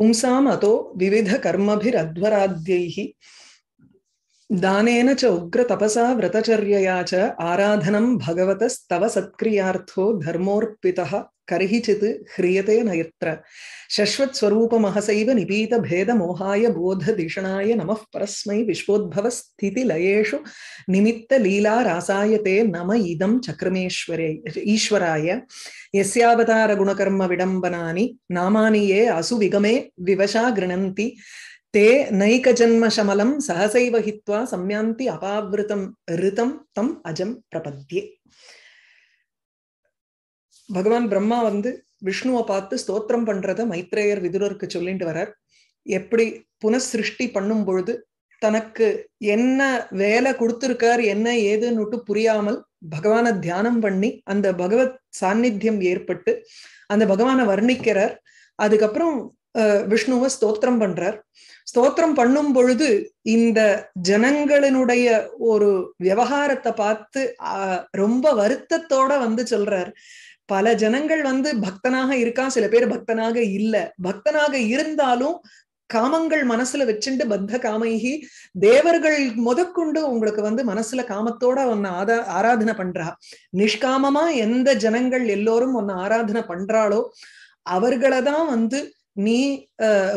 अतो पुंसामतो विविधकर्मभिरध्वराद्यैः दानेन च उग्रतपसा व्रतचर्यया च आराधनं भगवतस्तव सत्क्रियार्थो धर्मोऽर्पितः கர்ஹிச்சித் ஹிரியதே நயத்ர சஸ்வத் ஸ்வரூபமஹசைவ நிபீத பேத மோகாய போத திஷணாய நம பரஸ்மை விஸ்வோத்பவ ஸ்திதி லயேஷு நிமித்த லீலா ராசாயத்தே நம இதம் சக்ரமேஸ்வரே ஈஸ்வராய எஸ்யாவதார குணகர்ம விடம்பனானி நாமானியே அசு விகமே விவசா கிருணந்தி தே நைகஜன்மசமலம் சகசைவ ஹித்வா சம்யாந்தி அபாவிருதம் ரிதம் தம் அஜம் பிரபத்யே பகவான் பிரம்மா வந்து விஷ்ணுவை பார்த்து ஸ்தோத்திரம் பண்றத மைத்ரேயர் விதுரருக்கு சொல்லிட்டு வரார் எப்படி புனசிருஷ்டி பண்ணும் பொழுது தனக்கு என்ன வேலை கொடுத்துருக்கார் என்ன ஏதுன்னுட்டு புரியாமல் பகவானை தியானம் பண்ணி அந்த பகவத் சாநித்தியம் ஏற்பட்டு அந்த பகவானை வர்ணிக்கிறார் அதுக்கப்புறம் விஷ்ணுவை ஸ்தோத்திரம் பண்றார் ஸ்தோத்திரம் பண்ணும் பொழுது இந்த ஜனங்களினுடைய ஒரு விவகாரத்தை பார்த்து ரொம்ப வருத்தத்தோட வந்து சொல்றார் பல ஜனங்கள் வந்து பக்தனாக இருக்கான் சில பேர் பக்தனாக இல்ல பக்தனாக இருந்தாலும் காமங்கள் மனசுல வச்சுண்டு பத்த காமைகி தேவர்கள் முதற்கொண்டு உங்களுக்கு வந்து மனசுல காமத்தோட ஒன்னு ஆதா ஆராதனை பண்றா நிஷ்காமமா எந்த ஜனங்கள் எல்லோரும் ஒன்னு ஆராதனை பண்றாளோ அவர்களை தான் வந்து நீ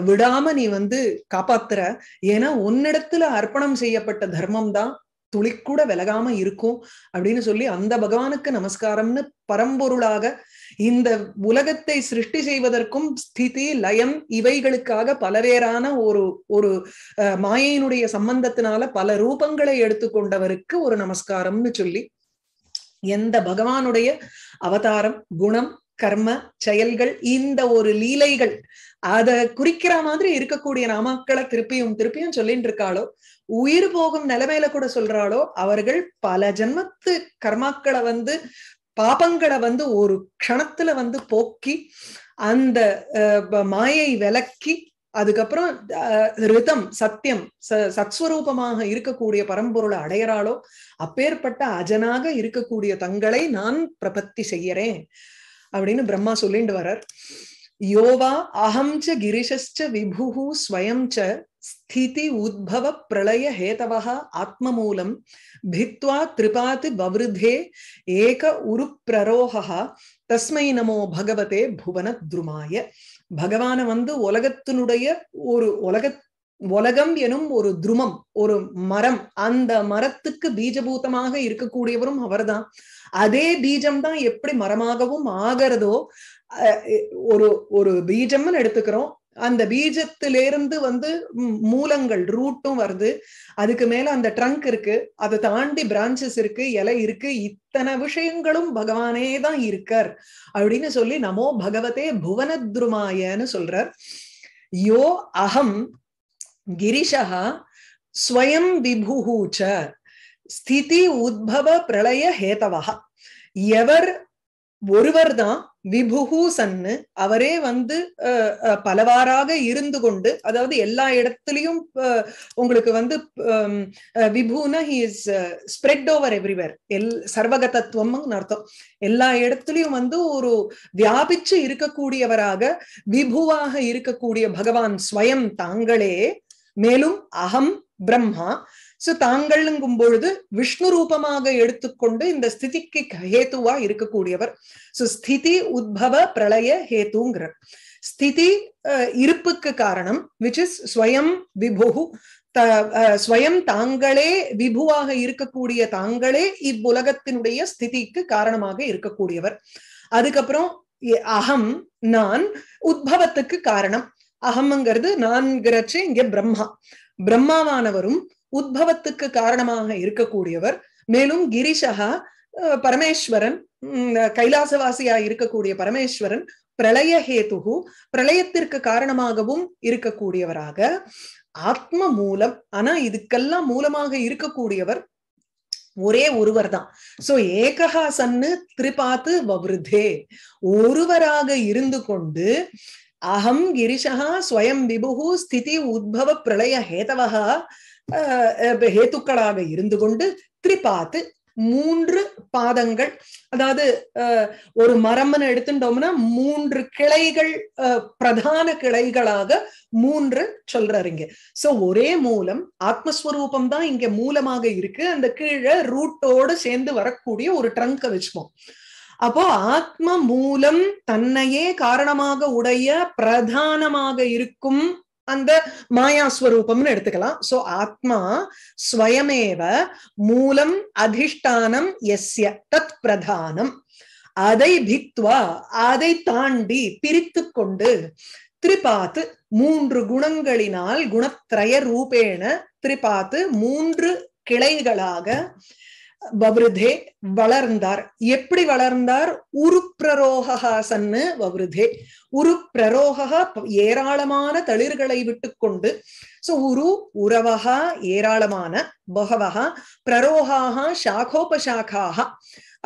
விடாம நீ வந்து காப்பாத்துற ஏன்னா உன்னிடத்துல அர்ப்பணம் செய்யப்பட்ட தர்மம் தான் துளிக்கூட விலகாம இருக்கும் அப்படின்னு சொல்லி அந்த பகவானுக்கு நமஸ்காரம்னு பரம்பொருளாக இந்த உலகத்தை சிருஷ்டி செய்வதற்கும் ஸ்திதி லயம் இவைகளுக்காக பலவேறான ஒரு ஒரு மாயையினுடைய சம்பந்தத்தினால பல ரூபங்களை எடுத்துக்கொண்டவருக்கு ஒரு நமஸ்காரம்னு சொல்லி எந்த பகவானுடைய அவதாரம் குணம் கர்ம செயல்கள் இந்த ஒரு லீலைகள் அத குறிக்கிற மாதிரி இருக்கக்கூடிய நாமாக்களை திருப்பியும் திருப்பியும் சொல்லிட்டு இருக்காளோ உயிர் போகும் நிலைமையில கூட சொல்றாளோ அவர்கள் பல ஜென்மத்து கர்மாக்களை வந்து பாபங்களை வந்து ஒரு க்ஷணத்துல வந்து போக்கி அந்த மாயை விளக்கி அதுக்கப்புறம் ரிதம் சத்தியம் ச சத்ஸ்வரூபமாக இருக்கக்கூடிய பரம்பொருளை அடையிறாளோ அப்பேற்பட்ட அஜனாக இருக்கக்கூடிய தங்களை நான் பிரபத்தி செய்யறேன் அப்படின்னு பிரம்மா சொல்லிட்டு வர்றார் யோவா ச கிரிஷஸ்ச விபு ஸ்வயம் ச ஸ்திதி உத்பவ பிரளய ஹேதவா ஆத்மமூலம் திரிபாதி त्रिपाति ஏக உரு பிரரோகா தஸ்மை நமோ பகவதே புவனத்ருமாய பகவான வந்து உலகத்தினுடைய ஒரு உலக உலகம் எனும் ஒரு துருமம் ஒரு மரம் அந்த மரத்துக்கு பீஜபூதமாக இருக்கக்கூடியவரும் அவர்தான் அதே பீஜம் தான் எப்படி மரமாகவும் ஆகிறதோ ஒரு ஒரு பீஜம்னு எடுத்துக்கிறோம் அந்த பீஜத்திலிருந்து வந்து மூலங்கள் ரூட்டும் வருது அதுக்கு மேல அந்த ட்ரங்க் இருக்கு அதை தாண்டி பிரான்சஸ் இருக்கு இலை இருக்கு இத்தனை விஷயங்களும் பகவானே தான் இருக்கார் அப்படின்னு சொல்லி நமோ பகவதே புவனத்ருமாயன்னு சொல்றார் யோ அகம் கிரிஷா ஸ்வயம் விபுகூச்ச ஸ்திதி உத்பவ பிரளய ஹேதவா எவர் ஒருவர் தான் விபுகு சன்னு அவரே வந்து பலவாறாக இருந்து கொண்டு அதாவது எல்லா இடத்துலயும் உங்களுக்கு வந்து விபுனா he is spread over everywhere எல் சர்வக அர்த்தம் எல்லா இடத்துலயும் வந்து ஒரு வியாபிச்சு இருக்கக்கூடியவராக விபுவாக இருக்கக்கூடிய பகவான் ஸ்வயம் தாங்களே மேலும் அகம் பிரம்மா சோ தாங்கள்ங்கும் பொழுது விஷ்ணு ரூபமாக எடுத்துக்கொண்டு இந்த ஸ்திதிக்கு ஹேத்துவா இருக்கக்கூடியவர் சோ ஸ்திதி உத்பவ பிரளய ஹேத்துங்கிற ஸ்திதி இருப்புக்கு காரணம் விச் இஸ் ஸ்வயம் விபுகு ஸ்வயம் தாங்களே விபுவாக இருக்கக்கூடிய தாங்களே இவ்வுலகத்தினுடைய ஸ்திதிக்கு காரணமாக இருக்கக்கூடியவர் அதுக்கப்புறம் அகம் நான் உத்பவத்துக்கு காரணம் அகம்ங்கிறது நான்கிறச்சு இங்க பிரம்மா பிரம்மாவானவரும் உத்பவத்துக்கு காரணமாக இருக்கக்கூடியவர் மேலும் கிரிஷகா பரமேஸ்வரன் கைலாசவாசியா இருக்கக்கூடிய பரமேஸ்வரன் பிரளய ஹேதுகு பிரளயத்திற்கு காரணமாகவும் இருக்கக்கூடியவராக ஆத்ம மூலம் ஆனா இதுக்கெல்லாம் மூலமாக இருக்கக்கூடியவர் ஒரே ஒருவர் தான் சோ ஏகஹா சன்னு திரிபாத்து வவ்ருதே ஒருவராக இருந்து கொண்டு அகம் கிரிஷா ஸ்வயம் விபு ஸ்திதி உத்பவ பிரளய ஹேதவகா ஹேத்துக்களாக இருந்து கொண்டு திரிபாத்து மூன்று பாதங்கள் அதாவது ஒரு மரம்னு எடுத்துட்டோம்னா மூன்று கிளைகள் பிரதான கிளைகளாக மூன்று சொல்றாரு இங்க சோ ஒரே மூலம் ஆத்மஸ்வரூபம் தான் இங்க மூலமாக இருக்கு அந்த கீழே ரூட்டோடு சேர்ந்து வரக்கூடிய ஒரு ட்ரங்க வச்சுப்போம் அப்போ ஆத்ம மூலம் தன்னையே காரணமாக உடைய பிரதானமாக இருக்கும் அந்த மாயாஸ்வரூபம்னு எடுத்துக்கலாம் சோ ஆத்மா ஸ்வயமேவ மூலம் அதிஷ்டானம் எஸ்ய தத் பிரதானம் அதை பித்வா அதை தாண்டி பிரித்து கொண்டு திரிபாத்து மூன்று குணங்களினால் குணத்ரய ரூபேண திரிபாத்து மூன்று கிளைகளாக வவருதே வளர்ந்தார் எப்படி வளர்ந்தார் உருப்பிரரோகா சன்னு வவ்ருதே உருப்பிரரோகா ஏராளமான தளிர்களை விட்டுக்கொண்டு சோ உரு உறவகா ஏராளமான பகவகா பிரரோகாக சாகோபசாக்காக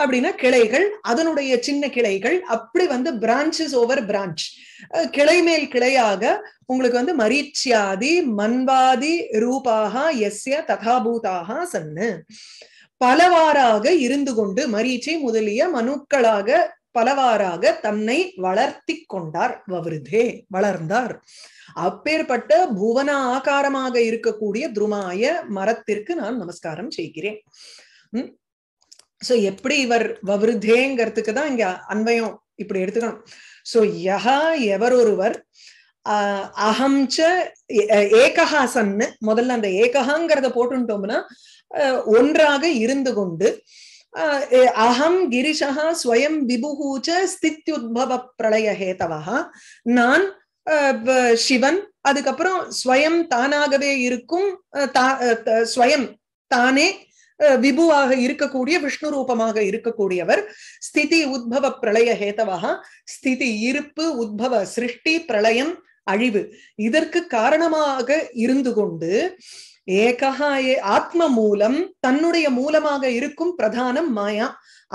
அப்படின்னா கிளைகள் அதனுடைய சின்ன கிளைகள் அப்படி வந்து பிரான்ச்சஸ் ஓவர் பிரான்ச் கிளை மேல் கிளையாக உங்களுக்கு வந்து மரீச்சியாதி மன்வாதி ரூபாக எஸ்ய ததாபூதாக சன்னு பலவாறாக இருந்து கொண்டு மரீச்சை முதலிய மனுக்களாக பலவாறாக தன்னை வளர்த்தி கொண்டார் வவருதே வளர்ந்தார் அப்பேற்பட்ட புவன ஆகாரமாக இருக்கக்கூடிய துருமாய மரத்திற்கு நான் நமஸ்காரம் செய்கிறேன் சோ எப்படி இவர் வவருதேங்கிறதுக்கு தான் இங்க அன்பயம் இப்படி எடுத்துக்கணும் சோ யஹா எவரொருவர் அஹம்ச்ச ஏகஹாசன்னு முதல்ல அந்த ஏகஹாங்கிறத போட்டுட்டோம்னா ஒன்றாக இருந்து கொண்டு அகம் கிரிஷா ஸ்வயம் விபுகூச்ச ஸ்தித்யுத்பவ பிரளய ஹேதவா நான் சிவன் அதுக்கப்புறம் ஸ்வயம் தானாகவே இருக்கும் ஸ்வயம் தானே விபுவாக இருக்கக்கூடிய விஷ்ணு ரூபமாக இருக்கக்கூடியவர் ஸ்திதி உத்பவ பிரளய ஹேதவா ஸ்திதி இருப்பு உத்பவ சிருஷ்டி பிரளயம் அழிவு இதற்கு காரணமாக இருந்து கொண்டு ஏகா ஏ ஆத்ம மூலம் தன்னுடைய மூலமாக இருக்கும் பிரதானம் மாயா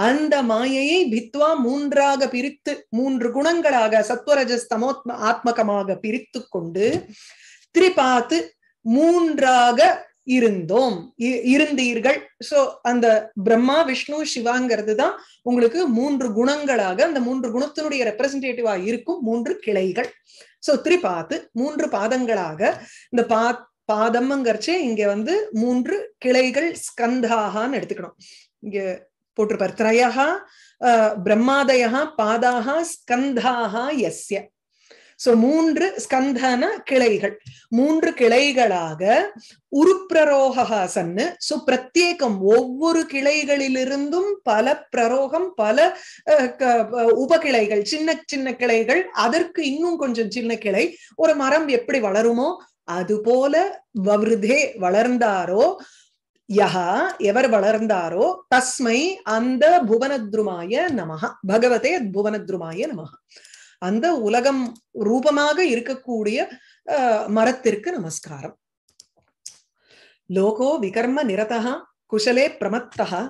அந்த மாயையை பித்வா மூன்றாக பிரித்து மூன்று குணங்களாக சத்வரஜஸ் ஆத்மகமாக பிரித்து கொண்டு திரிபாத்து மூன்றாக இருந்தோம் இருந்தீர்கள் சோ அந்த பிரம்மா விஷ்ணு சிவாங்கிறது தான் உங்களுக்கு மூன்று குணங்களாக அந்த மூன்று குணத்தினுடைய ரெப்ரசன்டேட்டிவா இருக்கும் மூன்று கிளைகள் சோ திரிபாத்து மூன்று பாதங்களாக இந்த பாத் பாதம்ங்கிறச்சே இங்க வந்து மூன்று கிளைகள் ஸ்கந்தாகான்னு எடுத்துக்கணும் இங்க போட்டிருப்பார் திரையா பிரம்மாதயா பாதாக ஸ்கந்தாக எஸ்ய சோ மூன்று ஸ்கந்தன கிளைகள் மூன்று கிளைகளாக உருப்பிரரோகாசன்னு சன்னு சோ பிரத்யேகம் ஒவ்வொரு கிளைகளிலிருந்தும் பல பிரரோகம் பல உபகிளைகள் சின்ன சின்ன கிளைகள் அதற்கு இன்னும் கொஞ்சம் சின்ன கிளை ஒரு மரம் எப்படி வளருமோ அதுபோல வவருதே வளர்ந்தாரோ யஹா எவர் வளர்ந்தாரோ தஸ்மை அந்த புவனத்ருமாய நமஹா பகவதே புவனத்ருமாய நமஹா அந்த உலகம் ரூபமாக இருக்கக்கூடிய மரத்திற்கு நமஸ்காரம் லோகோ விகர்ம நிரதா குஷலே பிரமத்தா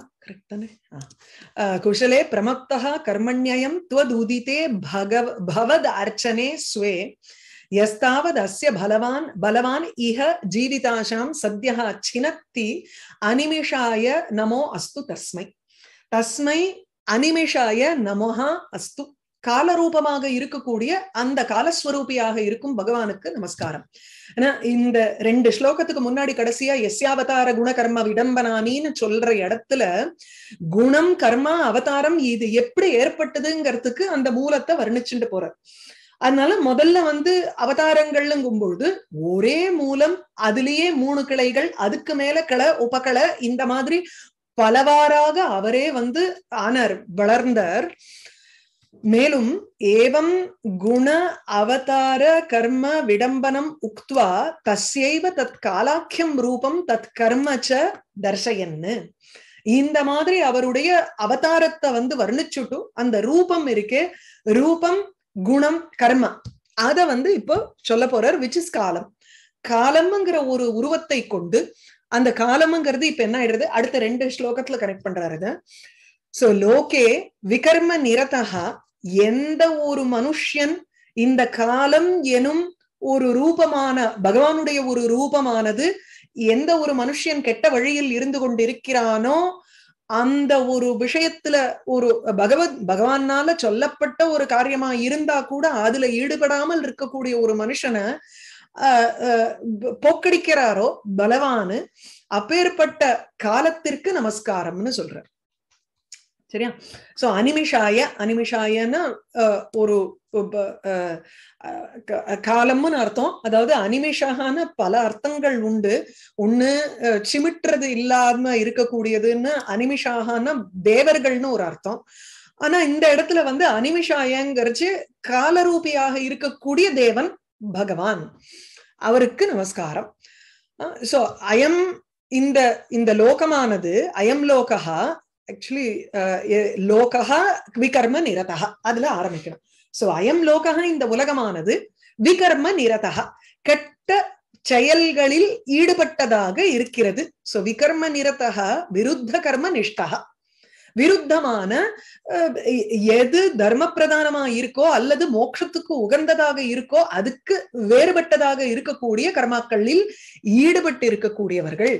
குஷலே பிரமத்தா கர்மண்யம் துவதுதிதே பகவ பவத் அர்ச்சனே ஸ்வே यस्तावद् அஸ்ய பலவான் பலவான் இஹ ஜீவிதாசாம் சத்யா சினத்தி அனிமிஷாய நமோ அஸ்து தஸ்மை தஸ்மை அனிமிஷாய நமோஹா அஸ்து காலரூபமாக இருக்கக்கூடிய அந்த காலஸ்வரூபியாக இருக்கும் பகவானுக்கு நமஸ்காரம் ஏன்னா இந்த ரெண்டு ஸ்லோகத்துக்கு முன்னாடி கடைசியா எஸ்யாவதார குண கர்ம விடம்பனாமின்னு சொல்ற இடத்துல குணம் கர்மா அவதாரம் இது எப்படி ஏற்பட்டதுங்கிறதுக்கு அந்த மூலத்தை வர்ணிச்சுட்டு போறார் அதனால முதல்ல வந்து அவதாரங்கள்ங்கும் பொழுது ஒரே மூலம் அதுலயே மூணு கிளைகள் அதுக்கு மேல கிளை உபகல இந்த மாதிரி பலவாறாக அவரே வந்து ஆனார் வளர்ந்தார் மேலும் ஏவம் குண அவதார கர்ம விடம்பனம் உக்துவா தஸ்யைவ தத் காலாக்கியம் ரூபம் தத் கர்ம ச தர்சயன்னு இந்த மாதிரி அவருடைய அவதாரத்தை வந்து வர்ணிச்சுட்டும் அந்த ரூபம் இருக்கே ரூபம் குணம் கர்ம அத வந்து இப்போ சொல்ல போறார் விச் இஸ் காலம் காலம்ங்கிற ஒரு உருவத்தை கொண்டு அந்த காலம்ங்கிறது இப்ப என்ன ஆயிடுறது அடுத்த ரெண்டு ஸ்லோகத்துல கனெக்ட் பண்றாரு சோ லோகே விகர்ம நிரதா எந்த ஒரு மனுஷன் இந்த காலம் எனும் ஒரு ரூபமான பகவானுடைய ஒரு ரூபமானது எந்த ஒரு மனுஷன் கெட்ட வழியில் இருந்து கொண்டிருக்கிறானோ அந்த ஒரு விஷயத்துல ஒரு பகவத் பகவானால சொல்லப்பட்ட ஒரு காரியமா இருந்தா கூட அதுல ஈடுபடாமல் இருக்கக்கூடிய ஒரு மனுஷனை போக்கடிக்கிறாரோ பலவானு அப்பேற்பட்ட காலத்திற்கு நமஸ்காரம்னு சொல்றார் சரியா சோ அனிமிஷாய அனிமிஷாயன்னா ஒரு காலம்னு அர்த்தம் அதாவது அனிமேஷகான பல அர்த்தங்கள் உண்டு ஒண்ணு சிமிட்டுறது இல்லாம இருக்கக்கூடியதுன்னு அனிமிஷாகான தேவர்கள்னு ஒரு அர்த்தம் ஆனா இந்த இடத்துல வந்து அனிமிஷாயங்கிறச்சு காலரூபியாக இருக்கக்கூடிய தேவன் பகவான் அவருக்கு நமஸ்காரம் சோ அயம் இந்த இந்த லோகமானது அயம் லோகா ஆக்சுவலி லோகா விகர்ம நிரதா அதுல ஆரம்பிக்கணும் சோ அயம் லோகா இந்த உலகமானது விகர்ம நிரதக கெட்ட செயல்களில் ஈடுபட்டதாக இருக்கிறது சோ விகர்ம நிரதக விருத்த கர்ம நிஷ்டக விருத்தமான எது தர்ம பிரதானமா இருக்கோ அல்லது மோட்சத்துக்கு உகந்ததாக இருக்கோ அதுக்கு வேறுபட்டதாக இருக்கக்கூடிய கர்மாக்களில் ஈடுபட்டு இருக்கக்கூடியவர்கள்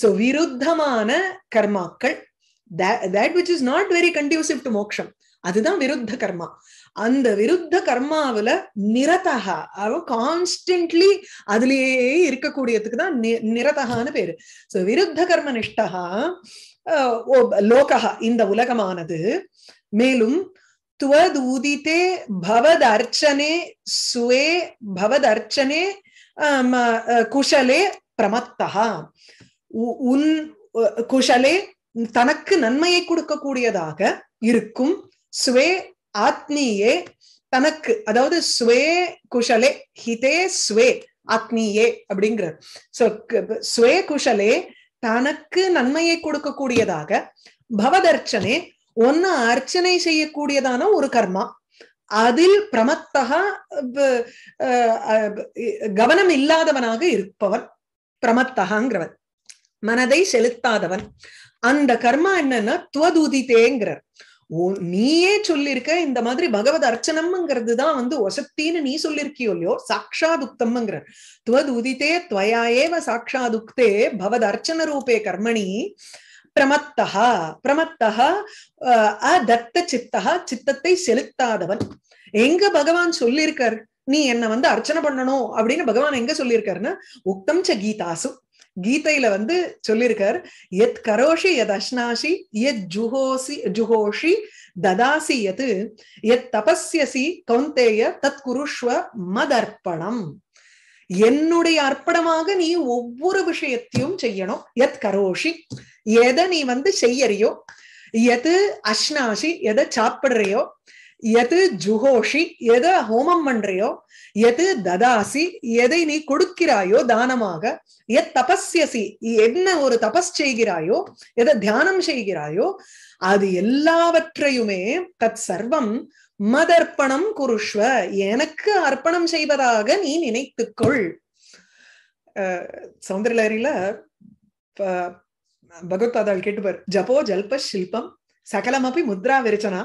சோ விருத்தமான கர்மாக்கள் that which is not very conducive to மோக்ஷம் அதுதான் விருத்த கர்மா அந்த விருத்த கர்மாவில நிரதகா அவன் கான்ஸ்டன்ட்லி அதுலயே இருக்கக்கூடியதுக்கு தான் நிரதகான்னு பேரு சோ விருத்த கர்ம நிஷ்டகா லோகா இந்த உலகமானது மேலும் துவதூதித்தே பவத் அர்ச்சனே சுவே பவத் அர்ச்சனே குஷலே பிரமத்தகா உன் குஷலே தனக்கு நன்மையை கொடுக்கக்கூடியதாக இருக்கும் சுவே ஆத்மீயே தனக்கு அதாவது ஸ்வே குஷலே ஹிதே ஸ்வே ஆத்மீயே அப்படிங்கிறார் சோ ஸ்வே குஷலே தனக்கு நன்மையை கொடுக்கக்கூடியதாக பவதர்ச்சனே ஒன்னு அர்ச்சனை செய்யக்கூடியதான ஒரு கர்மா அதில் பிரமத்தகா கவனம் இல்லாதவனாக இருப்பவன் பிரமத்தகாங்கிறவன் மனதை செலுத்தாதவன் அந்த கர்மா என்னன்னா துவதுதிதேங்கிறார் நீயே சொல்லியிருக்க இந்த மாதிரி பகவத் அர்ச்சனம்ங்கிறது தான் வந்து ஒசத்தின்னு நீ சொல்லியிருக்கியோ இல்லையோ சாட்சாத் உக்தம்ங்கிற துவத் உதித்தே துவயா ஏவ சாட்சாத் உக்தே பவத் அர்ச்சன ரூபே கர்மணி பிரமத்தா அஹ் அதத்த சித்தகா சித்தத்தை செலுத்தாதவன் எங்க பகவான் சொல்லியிருக்கார் நீ என்ன வந்து அர்ச்சனை பண்ணணும் அப்படின்னு பகவான் எங்க சொல்லியிருக்காருன்னா உக்தம் ச கீதாசு கீதையில வந்து சொல்லியிருக்கார் எத் கரோஷி எத் அஷ்னாஷி எத் ஜுஹோசி ஜுஹோஷி ததாசி எது எத் தபஸ்யசி கௌந்தேய தத் குருஷ்வ மதர்ப்பணம் என்னுடைய அர்ப்பணமாக நீ ஒவ்வொரு விஷயத்தையும் செய்யணும் எத் கரோஷி எதை நீ வந்து செய்யறியோ எது அஷ்னாஷி எதை சாப்பிடுறியோ எது ஜுகோஷி எதை ஹோமம் பண்றியோ எது ததாசி எதை நீ கொடுக்கிறாயோ தானமாக எத் தபஸ்யசி என்ன ஒரு தபஸ் செய்கிறாயோ எதை தியானம் செய்கிறாயோ அது எல்லாவற்றையுமே தத் சர்வம் மதர்ப்பணம் குருஷ்வ எனக்கு அர்ப்பணம் செய்வதாக நீ நினைத்துக்கொள் சௌந்தரலரியில பகவத் அதால் கேட்டுப்பார் ஜபோ ஜல்ப ஷில்பம் சகலமபி முத்ரா விரச்சனா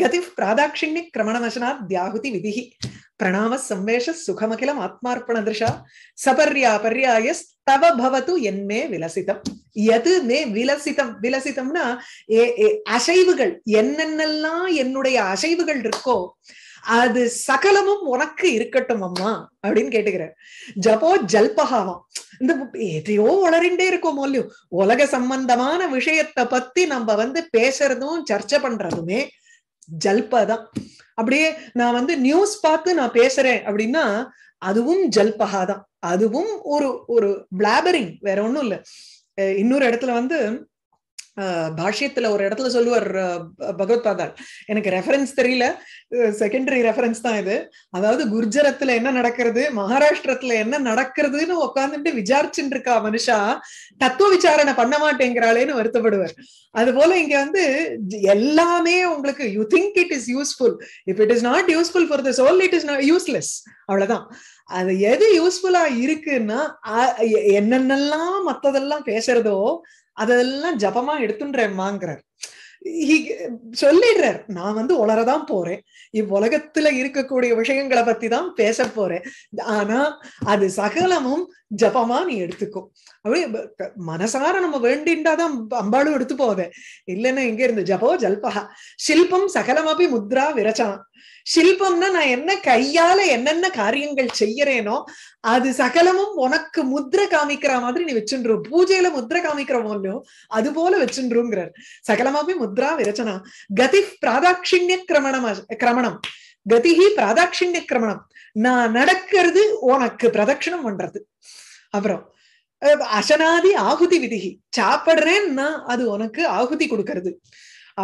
கதி பிராதாட்சிணி கிரமணவசனா தியாகுதி விதிஹி பிரணாம சம்வேஷ சுகமகிலம் ஆத்மார்ப்பண திருஷா சபர்யா பர்யாய தவ பவது என்மே விலசிதம் எது மே விலசிதம் விலசிதம்னா அசைவுகள் என்னென்னலாம் என்னுடைய அசைவுகள் இருக்கோ அது சகலமும் உனக்கு இருக்கட்டும் அம்மா அப்படின்னு கேட்டுக்கிறார் ஜபோ ஜல்பகாவாம் இந்த எதையோ உளறிண்டே இருக்கோம் இல்லையோ உலக சம்பந்தமான விஷயத்தை பத்தி நம்ம வந்து பேசுறதும் சர்ச்சை பண்றதுமே ஜல்பதான் அப்படியே நான் வந்து நியூஸ் பார்த்து நான் பேசுறேன் அப்படின்னா அதுவும் ஜல்பகாதான் தான் அதுவும் ஒரு ஒரு பிளாபரிங் வேற ஒண்ணும் இல்லை இன்னொரு இடத்துல வந்து பாஷ்யத்துல ஒரு இடத்துல சொல்லுவார் பகவத் பாதால் எனக்கு ரெஃபரன்ஸ் தெரியல செகண்டரி ரெஃபரன்ஸ் தான் இது அதாவது குர்ஜரத்துல என்ன நடக்கிறது மகாராஷ்டிரத்துல என்ன நடக்கிறதுன்னு உட்காந்துட்டு விசாரிச்சுட்டு இருக்கா மனுஷா தத்துவ விசாரணை பண்ண மாட்டேங்கிறாளேன்னு வருத்தப்படுவார் அது போல இங்க வந்து எல்லாமே உங்களுக்கு you think it is useful if it is not useful for the soul it is useless அவ்வளவுதான் அது எது யூஸ்ஃபுல்லா இருக்குன்னா என்னென்னலாம் மத்ததெல்லாம் பேசுறதோ அதெல்லாம் ஜபமா எடுத்துன்றேம்மாங்கிறார் சொல்லிடுறார் நான் வந்து உளரதான் போறேன் இவ்வுலகத்துல இருக்கக்கூடிய விஷயங்களை பத்தி தான் பேச போறேன் ஆனா அது சகலமும் ஜபமா நீ எடுத்துக்கும் அப்படியே மனசார நம்ம வேண்டின்றாதான் அம்பாலும் எடுத்து போவே இல்லைன்னா இங்க இருந்து ஜபோ ஜல்பா சில்பம் சகலமாபி முத்ரா விரச்சனா சில்பம்னா நான் என்ன கையால என்னென்ன காரியங்கள் செய்யறேனோ அது சகலமும் உனக்கு முத்திரை காமிக்கிற மாதிரி நீ வச்சுன்றோம் பூஜையில முத்திர காமிக்கிறவோ இல்லையோ அது போல வச்சுருங்கிறார் சகலமாவே முத்ரா விரச்சனா கதி பிராதாட்சிணிய கிரமணம் கிரமணம் கதி பிராதாட்சிணிய கிரமணம் நான் நடக்கிறது உனக்கு பிரதட்சிணம் பண்றது அப்புறம் அசனாதி ஆகுதி விதிகி சாப்பிடுறேன்னா அது உனக்கு ஆகுதி கொடுக்கறது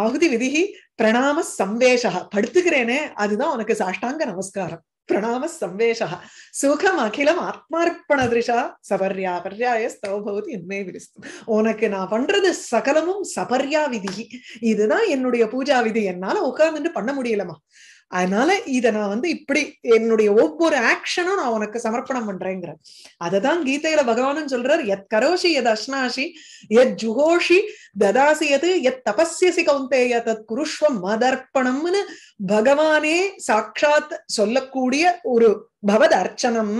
ஆகுதி விதிகி பிரணாம சந்தேஷா படுத்துக்கிறேனே அதுதான் உனக்கு சாஷ்டாங்க நமஸ்காரம் பிரணாம சம்வேஷா சுகம் அகிலம் ஆத்மார்ப்பண திருஷா சபர்யா பர்யாய ஸ்தவபவதி என்னே விரிஸ்து உனக்கு நான் பண்றது சகலமும் சபர்யா விதி இதுதான் என்னுடைய பூஜா விதி என்னால உட்கார்ந்துட்டு பண்ண முடியலமா அதனால இத நான் வந்து இப்படி என்னுடைய ஒவ்வொரு ஆக்ஷனும் நான் உனக்கு சமர்ப்பணம் பண்றேங்கிற அததான் கீதையில பகவானும் சொல்றார் எத் கரோஷி எத் அஷ்னாஷி எத் ஜுகோஷி ததாசி எது எத் தபஸ்யசி கௌந்தேய தத் குருஷ்வம் மதர்ப்பணம்னு பகவானே சாட்சாத் சொல்லக்கூடிய ஒரு பவத் அர்ச்சனம்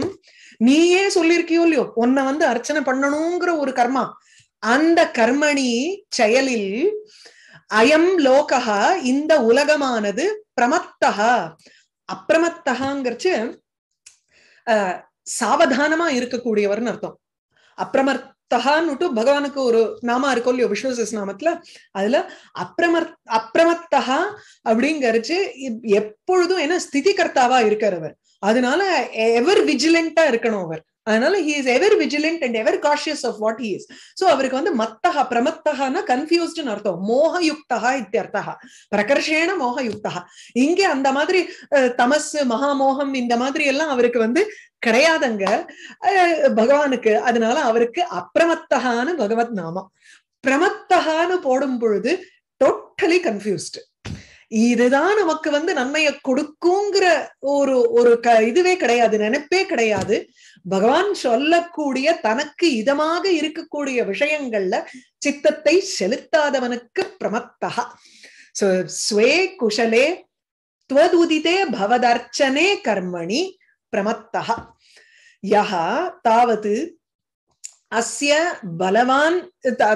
நீயே சொல்லியிருக்கியோ இல்லையோ உன்னை வந்து அர்ச்சனை பண்ணணுங்கிற ஒரு கர்மா அந்த கர்மணி செயலில் அயம் லோகா இந்த உலகமானது பிரமத்தகா அப்பிரமத்தகாங்கிறச்சு சாவதானமா இருக்கக்கூடியவர்னு அர்த்தம் அப்பிரமர்த்தகான்னுட்டு பகவானுக்கு ஒரு நாமா இருக்கும் இல்லையோ விஸ்வசஸ் நாமத்துல அதுல அப்பிரமர் அப்பிரமத்தகா அப்படிங்கறச்சு எப்பொழுதும் ஏன்னா ஸ்திதி கர்த்தாவா இருக்கார் அவர் அதனால எவர் விஜிலண்டா இருக்கணும் அவர் அதனால he is ever vigilant and ever cautious of what he is so அவருக்கு வந்து மத்தகா பிரமத்தகானா கன்ஃபியூஸ்ட் அர்த்தம் மோகயுக்தகா இத்தியர்த்தா பிரகர்ஷேன மோக யுக்தா இங்கே அந்த மாதிரி தமஸ் மகாமோகம் இந்த மாதிரி எல்லாம் அவருக்கு வந்து கிடையாதங்க பகவானுக்கு அதனால அவருக்கு அப்பிரமத்தகான பகவத் நாமம் பிரமத்தகான்னு போடும் பொழுது டோட்டலி கன்ஃபியூஸ்டு இதுதான் நமக்கு வந்து நன்மைய கொடுக்குங்கிற ஒரு ஒரு க இதுவே கிடையாது நினைப்பே கிடையாது பகவான் சொல்லக்கூடிய தனக்கு இதமாக இருக்கக்கூடிய விஷயங்கள்ல சித்தத்தை செலுத்தாதவனுக்கு பிரமத்தகா ஸ்வே குஷலே துவதுதிதே பவதர்ச்சனே கர்மணி பிரமத்தகா யஹா தாவது அஸ்ய பலவான்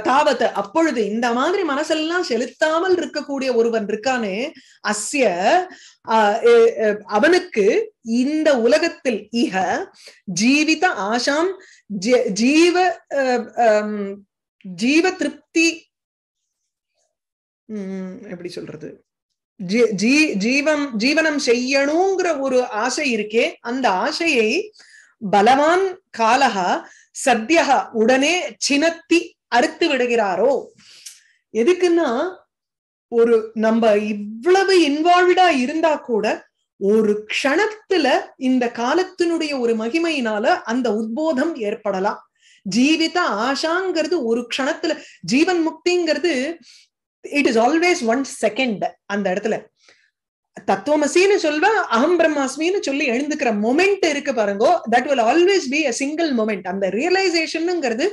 தாவத் அப்பொழுது இந்த மாதிரி மனசெல்லாம் செலுத்தாமல் இருக்கக்கூடிய ஒருவன் இருக்கானே அஸ்ய அவனுக்கு இந்த உலகத்தில் இக ஜீவித ஆசாம் ஜீவ ஜீவ திருப்தி உம் எப்படி சொல்றது ஜீவம் ஜீவனம் செய்யணுங்கிற ஒரு ஆசை இருக்கே அந்த ஆசையை பலவான் காலகா சத்யா உடனே சினத்தி அறுத்து விடுகிறாரோ எதுக்குன்னா ஒரு நம்ம இவ்வளவு இன்வால்வ்டா இருந்தா கூட ஒரு க்ஷணத்துல இந்த காலத்தினுடைய ஒரு மகிமையினால அந்த உத்போதம் ஏற்படலாம் ஜீவித ஆஷாங்கிறது ஒரு க்ஷணத்துல ஜீவன் முக்திங்கிறது it is always one second அந்த இடத்துல தத்துவமசின்னு சொல்வா அகம் பிரம்மாஸ்மின்னு சொல்லி எழுந்துக்கிற மொமெண்ட் இருக்கு பாருங்கோ that will always be a single moment அந்த ரியலைசேஷனுங்கிறது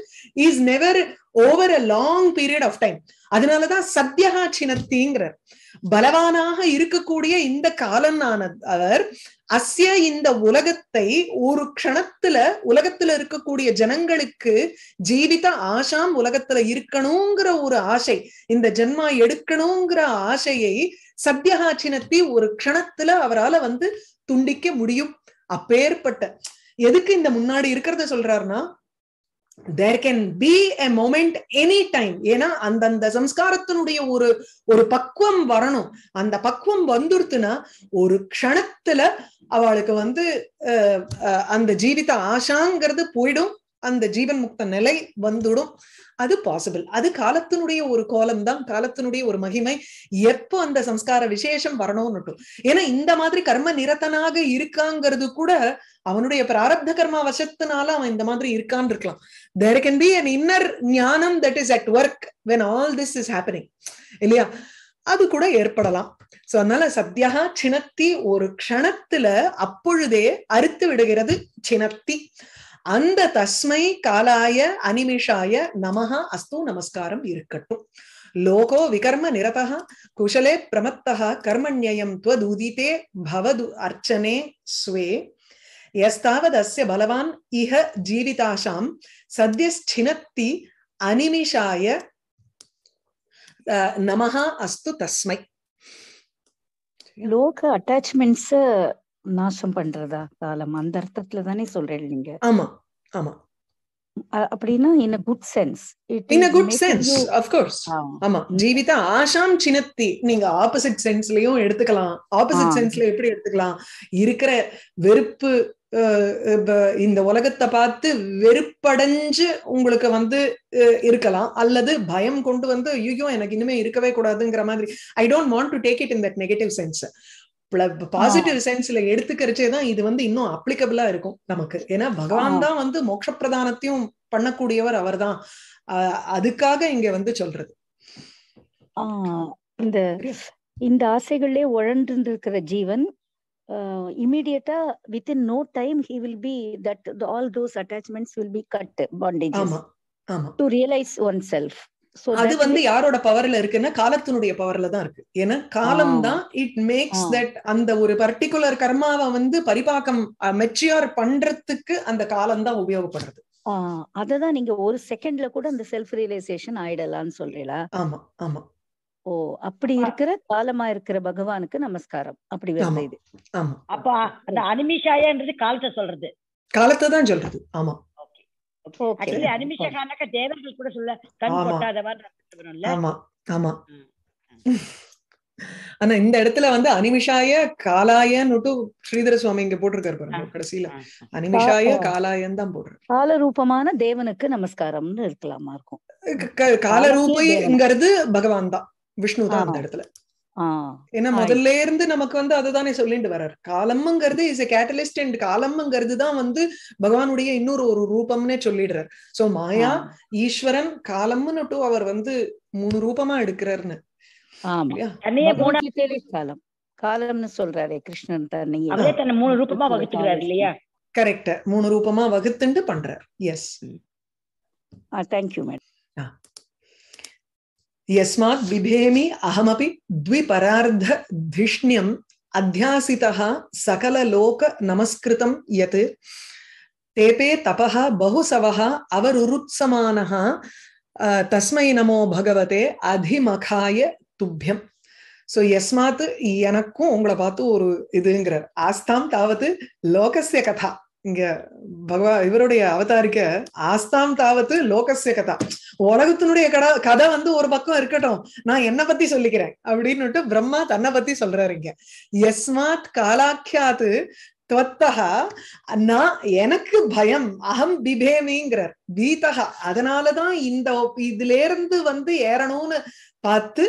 is never over a long period of time அதனாலதான் சத்யகா சினத்திங்கிறார் பலவானாக இருக்கக்கூடிய இந்த காலனான அவர் அஸ்ய இந்த உலகத்தை ஒரு க்ஷணத்துல உலகத்துல இருக்கக்கூடிய ஜனங்களுக்கு ஜீவித ஆசாம் உலகத்துல இருக்கணுங்கிற ஒரு ஆசை இந்த ஜென்மா எடுக்கணுங்கிற ஆசையை சபியகாட்சினத்தை ஒரு க்ஷணத்துல அவரால வந்து துண்டிக்க முடியும் அப்பேற்பட்ட எதுக்கு இந்த முன்னாடி இருக்கிறத சொல்றாருன்னா there can be a moment any time ஏன்னா அந்தந்த சம்ஸ்காரத்தினுடைய ஒரு ஒரு பக்குவம் வரணும் அந்த பக்குவம் வந்துருத்துனா ஒரு க்ஷணத்துல அவளுக்கு வந்து அந்த ஜீவித ஆஷாங்கிறது போயிடும் அந்த ஜீவன் முக்த நிலை வந்துடும் அது பாசிபிள் அது காலத்தினுடைய ஒரு கோலம் தான் காலத்தினுடைய ஒரு மகிமை எப்போ அந்த சம்ஸ்கார விசேஷம் வரணும்னுட்டும் ஏன்னா இந்த மாதிரி கர்ம நிரத்தனாக இருக்காங்கிறது கூட அவனுடைய பிராரப்த கர்மா வசத்தினால அவன் இந்த மாதிரி இருக்கான் இருக்கலாம் there can be an inner ஞானம் that is at work when all this is happening இல்லையா அது கூட ஏற்படலாம் சோ அதனால சத்தியா சினத்தி ஒரு க்ஷணத்துல அப்பொழுதே அறுத்து விடுகிறது சினத்தி அந்த தஸ்மை காலாய அனிமிஷாய நமஹ அஸ்து நமஸ்காரம் இருக்கட்டும் லோகோ விகர்ம நிரதா குஷலே பிரமத்தா கர்மண்யயம் துவதூதிதே பவது அர்ச்சனே ஸ்வே यस्तावदस्य बलवान् इह जीविताशां सद्यश्चिनत्ति अनिमिषाय नमः अस्तु तस्मै லோக அட்டாச்மெண்ட்ஸ் நாசம் பண்றதா காலம் அந்த அர்த்தத்துல தானே சொல்றேன் நீங்க ஆமா ஆமா அப்படின்னா in good sense in good sense of course ஆமா ஜீவிதா ஆஷாம் சினத்தி நீங்க ஆப்போசிட் சென்ஸ்லயும் எடுத்துக்கலாம் ஆப்போசிட் சென்ஸ்ல எப்படி எடுத்துக்கலாம் இருக்கிற வெறுப்பு இந்த உலகத்தை பார்த்து வெறுப்படைஞ்சு உங்களுக்கு வந்து இருக்கலாம் அல்லது பயம் கொண்டு வந்து ஐயோ எனக்கு இனிமே இருக்கவே கூடாதுங்கிற மாதிரி I don't want to take it in that negative sense positive சென்ஸ்ல எடுத்துக்கிறச்சே தான் இது வந்து இன்னும் அப்ளிகபிளா இருக்கும் நமக்கு ஏன்னா பகவான் தான் வந்து மோட்ச பிரதானத்தையும் பண்ணக்கூடியவர் அவர் தான் அதுக்காக இங்க வந்து சொல்றது இந்த இந்த ஆசைகள்லயே உழன்று இருக்கிற ஜீவன் இமீடியட்டா within no time he will be that all those attachments will be cut bondage to realise oneself அது வந்து யாரோட பவர்ல இருக்குன்னா காலத்தினுடைய பவர்ல தான் இருக்கு ஏன்னா காலம் தான் இட் மேக்ஸ் தட் அந்த ஒரு பர்டிகுலர் கர்மாவை வந்து பரிபாக்கம் மெச்சியோர் பண்றதுக்கு அந்த காலம் தான் உபயோகப்படுறது அததான் நீங்க ஒரு செகண்ட்ல கூட அந்த செல்ஃப் ரியலைசேஷன் ஆயிடலாம்னு சொல்றீங்களா ஆமா ஆமா ஓ அப்படி இருக்கிற காலமா இருக்கிற பகவானுக்கு நமஸ்காரம் அப்படி வருது இது அப்ப அந்த அனிமிஷாயன்றது காலத்தை சொல்றது காலத்தை தான் சொல்றது ஆமா ஆனா இந்த இடத்துல வந்து அனிமிஷாய காலாயன்னு ஸ்ரீதர சுவாமி இங்க போட்டிருக்காரு பாருங்க கடைசியில அனிமிஷாய காலாயன் தான் போடுறாரு காலரூபமான தேவனுக்கு நமஸ்காரம்னு இருக்கலாமா இருக்கும் காலரூபைங்கிறது பகவான் தான் விஷ்ணு தான் அந்த இடத்துல ஏன்னா முதல்ல இருந்து நமக்கு வந்து அதுதானே சொல்லிட்டு வர்றாரு காலம்ங்கிறது இஸ் எ கேட்டலிஸ்ட் அண்ட் காலம்ங்கிறது தான் வந்து பகவானுடைய இன்னொரு ஒரு ரூபம்னே சொல்லிடுறாரு சோ மாயா ஈஸ்வரன் காலம்னு அவர் வந்து மூணு ரூபமா எடுக்கிறாருன்னு காலம் காலம்னு சொல்றாரு கிருஷ்ணன் தன்னையே தன்னை மூணு ரூபமா வகுத்துக்கிறாரு இல்லையா கரெக்ட் மூணு ரூபமா வகுத்துண்டு பண்றாரு எஸ் தேங்க்யூ மேடம் यस्मात् बिभेमि अहमपि द्विपरार्धधिष्ण्यम् अध्यासितः सकललोकनमस्कृतं यत् तेपे तपः बहुसवः अवरुरुत्समानः तस्मै नमो भगवते अधिमखाय துப்பியம் सो यस्मात् எனக்கும் உங்களை பார்த்து ஒரு இதுங்கிறார் ஆஸ்தாம் தாவது லோகசிய கதா இங்க பகவா இவருடைய அவதாரிக்க ஆஸ்தாம் தாவத்து லோகசிய கதா உலகத்தினுடைய கதை கதை வந்து ஒரு பக்கம் இருக்கட்டும் நான் என்ன பத்தி சொல்லிக்கிறேன் அப்படின்னுட்டு பிரம்மா தன்னை பத்தி சொல்றாரு இங்க எஸ்மாத் காலாக்கியாத்து நான் எனக்கு பயம் அகம் பிபேமிங்கிறார் பீத்தகா அதனாலதான் இந்த இதுல இருந்து வந்து ஏறணும்னு பார்த்து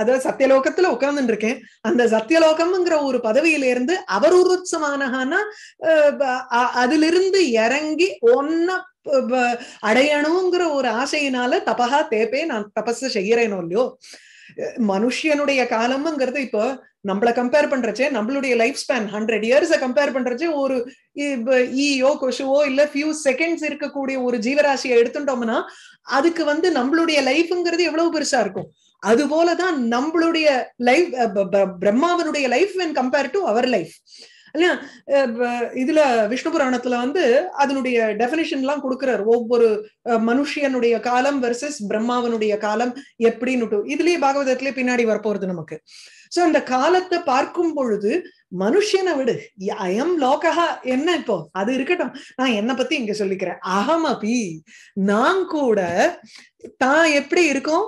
அதாவது சத்தியலோகத்துல உட்கார்ந்துட்டு இருக்கேன் அந்த சத்தியலோகம்ங்கிற ஒரு பதவியில இருந்து அவர் உருட்சமானகானா அதிலிருந்து இறங்கி ஒன்ன அடையணுங்கிற ஒரு ஆசையினால தபஹா தேப்பே நான் தபஸ் செய்யறேனோ இல்லையோ மனுஷனுடைய காலம்ங்கிறது இப்போ நம்மளை கம்பேர் பண்றச்சே நம்மளுடைய லைஃப் ஸ்பேன் ஹண்ட்ரட் இயர்ஸை கம்பேர் பண்றச்சே ஒரு ஈயோ கொஷுவோ இல்ல ஃபியூ செகண்ட்ஸ் இருக்கக்கூடிய ஒரு ஜீவராசியை எடுத்துட்டோம்னா அதுக்கு வந்து நம்மளுடைய லைஃப்ங்கிறது எவ்வளவு பெருசா இருக்கும் அது போலதான் நம்மளுடைய லைஃப் பிரம்மாவனுடைய life when compare to our life இல்லையா இதுல விஷ்ணு புராணத்துல வந்து அதனுடைய டெபினிஷன் எல்லாம் கொடுக்கிறார் ஒவ்வொரு மனுஷியனுடைய காலம் வெர்சஸ் பிரம்மாவனுடைய காலம் எப்படின்னு இதுலயே பாகவதத்திலே பின்னாடி வரப்போறது நமக்கு சோ அந்த காலத்தை பார்க்கும் பொழுது மனுஷனை விடு அயம் லோகஹா என்ன இப்போ அது இருக்கட்டும் நான் என்னை பத்தி இங்க சொல்லிக்கிறேன் அகம் அபி நான் கூட தான் எப்படி இருக்கும்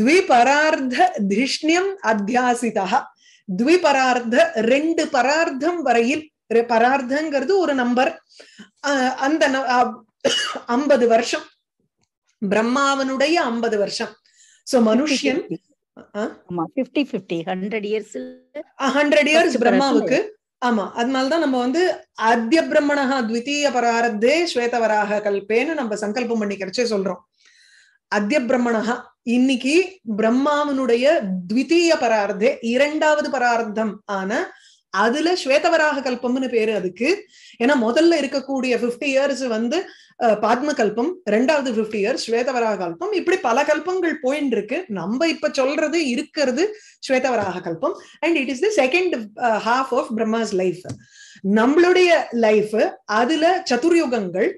திவிபரார்த்த திஷ்ணியம் அத்தியாசிதா த்விபரார்த்த ரெண்டு பரார்த்தம் வரையில் பரார்த்தங்கிறது ஒரு நம்பர் அந்த ஐம்பது வருஷம் பிரம்மாவனுடைய ஐம்பது வருஷம் சோ மனுஷன் ஹண்ட்ரட் இயர்ஸ் பிரம்மாவுக்கு ஆமா அதனாலதான் நம்ம வந்து அத்திய பிரம்மணா த்விதீய பரார்த்தே ஸ்வேதவராக கல்பேன்னு நம்ம சங்கல்பம் பண்ணிக்கிறச்சே சொல்றோம் அத்திய பிரம்மணா இன்னைக்கு பிரம்மாவனுடைய த்விதீய பரார்த்தே இரண்டாவது பரார்த்தம் ஆன அதுல ஸ்வேதவராக கல்பம்னு பேரு அதுக்கு ஏன்னா முதல்ல இருக்கக்கூடிய பிப்டி இயர்ஸ் வந்து பாத்ம கல்பம் ரெண்டாவது பிப்டி இயர்ஸ் ஸ்வேதவராக கல்பம் இப்படி பல கல்பங்கள் போயின்னு இருக்கு நம்ம இப்ப சொல்றது இருக்கிறது ஸ்வேதவராக கல்பம் and it is the second half of Brahma's life நம்மளுடைய லைஃப் அதுல சதுர்யுகங்கள்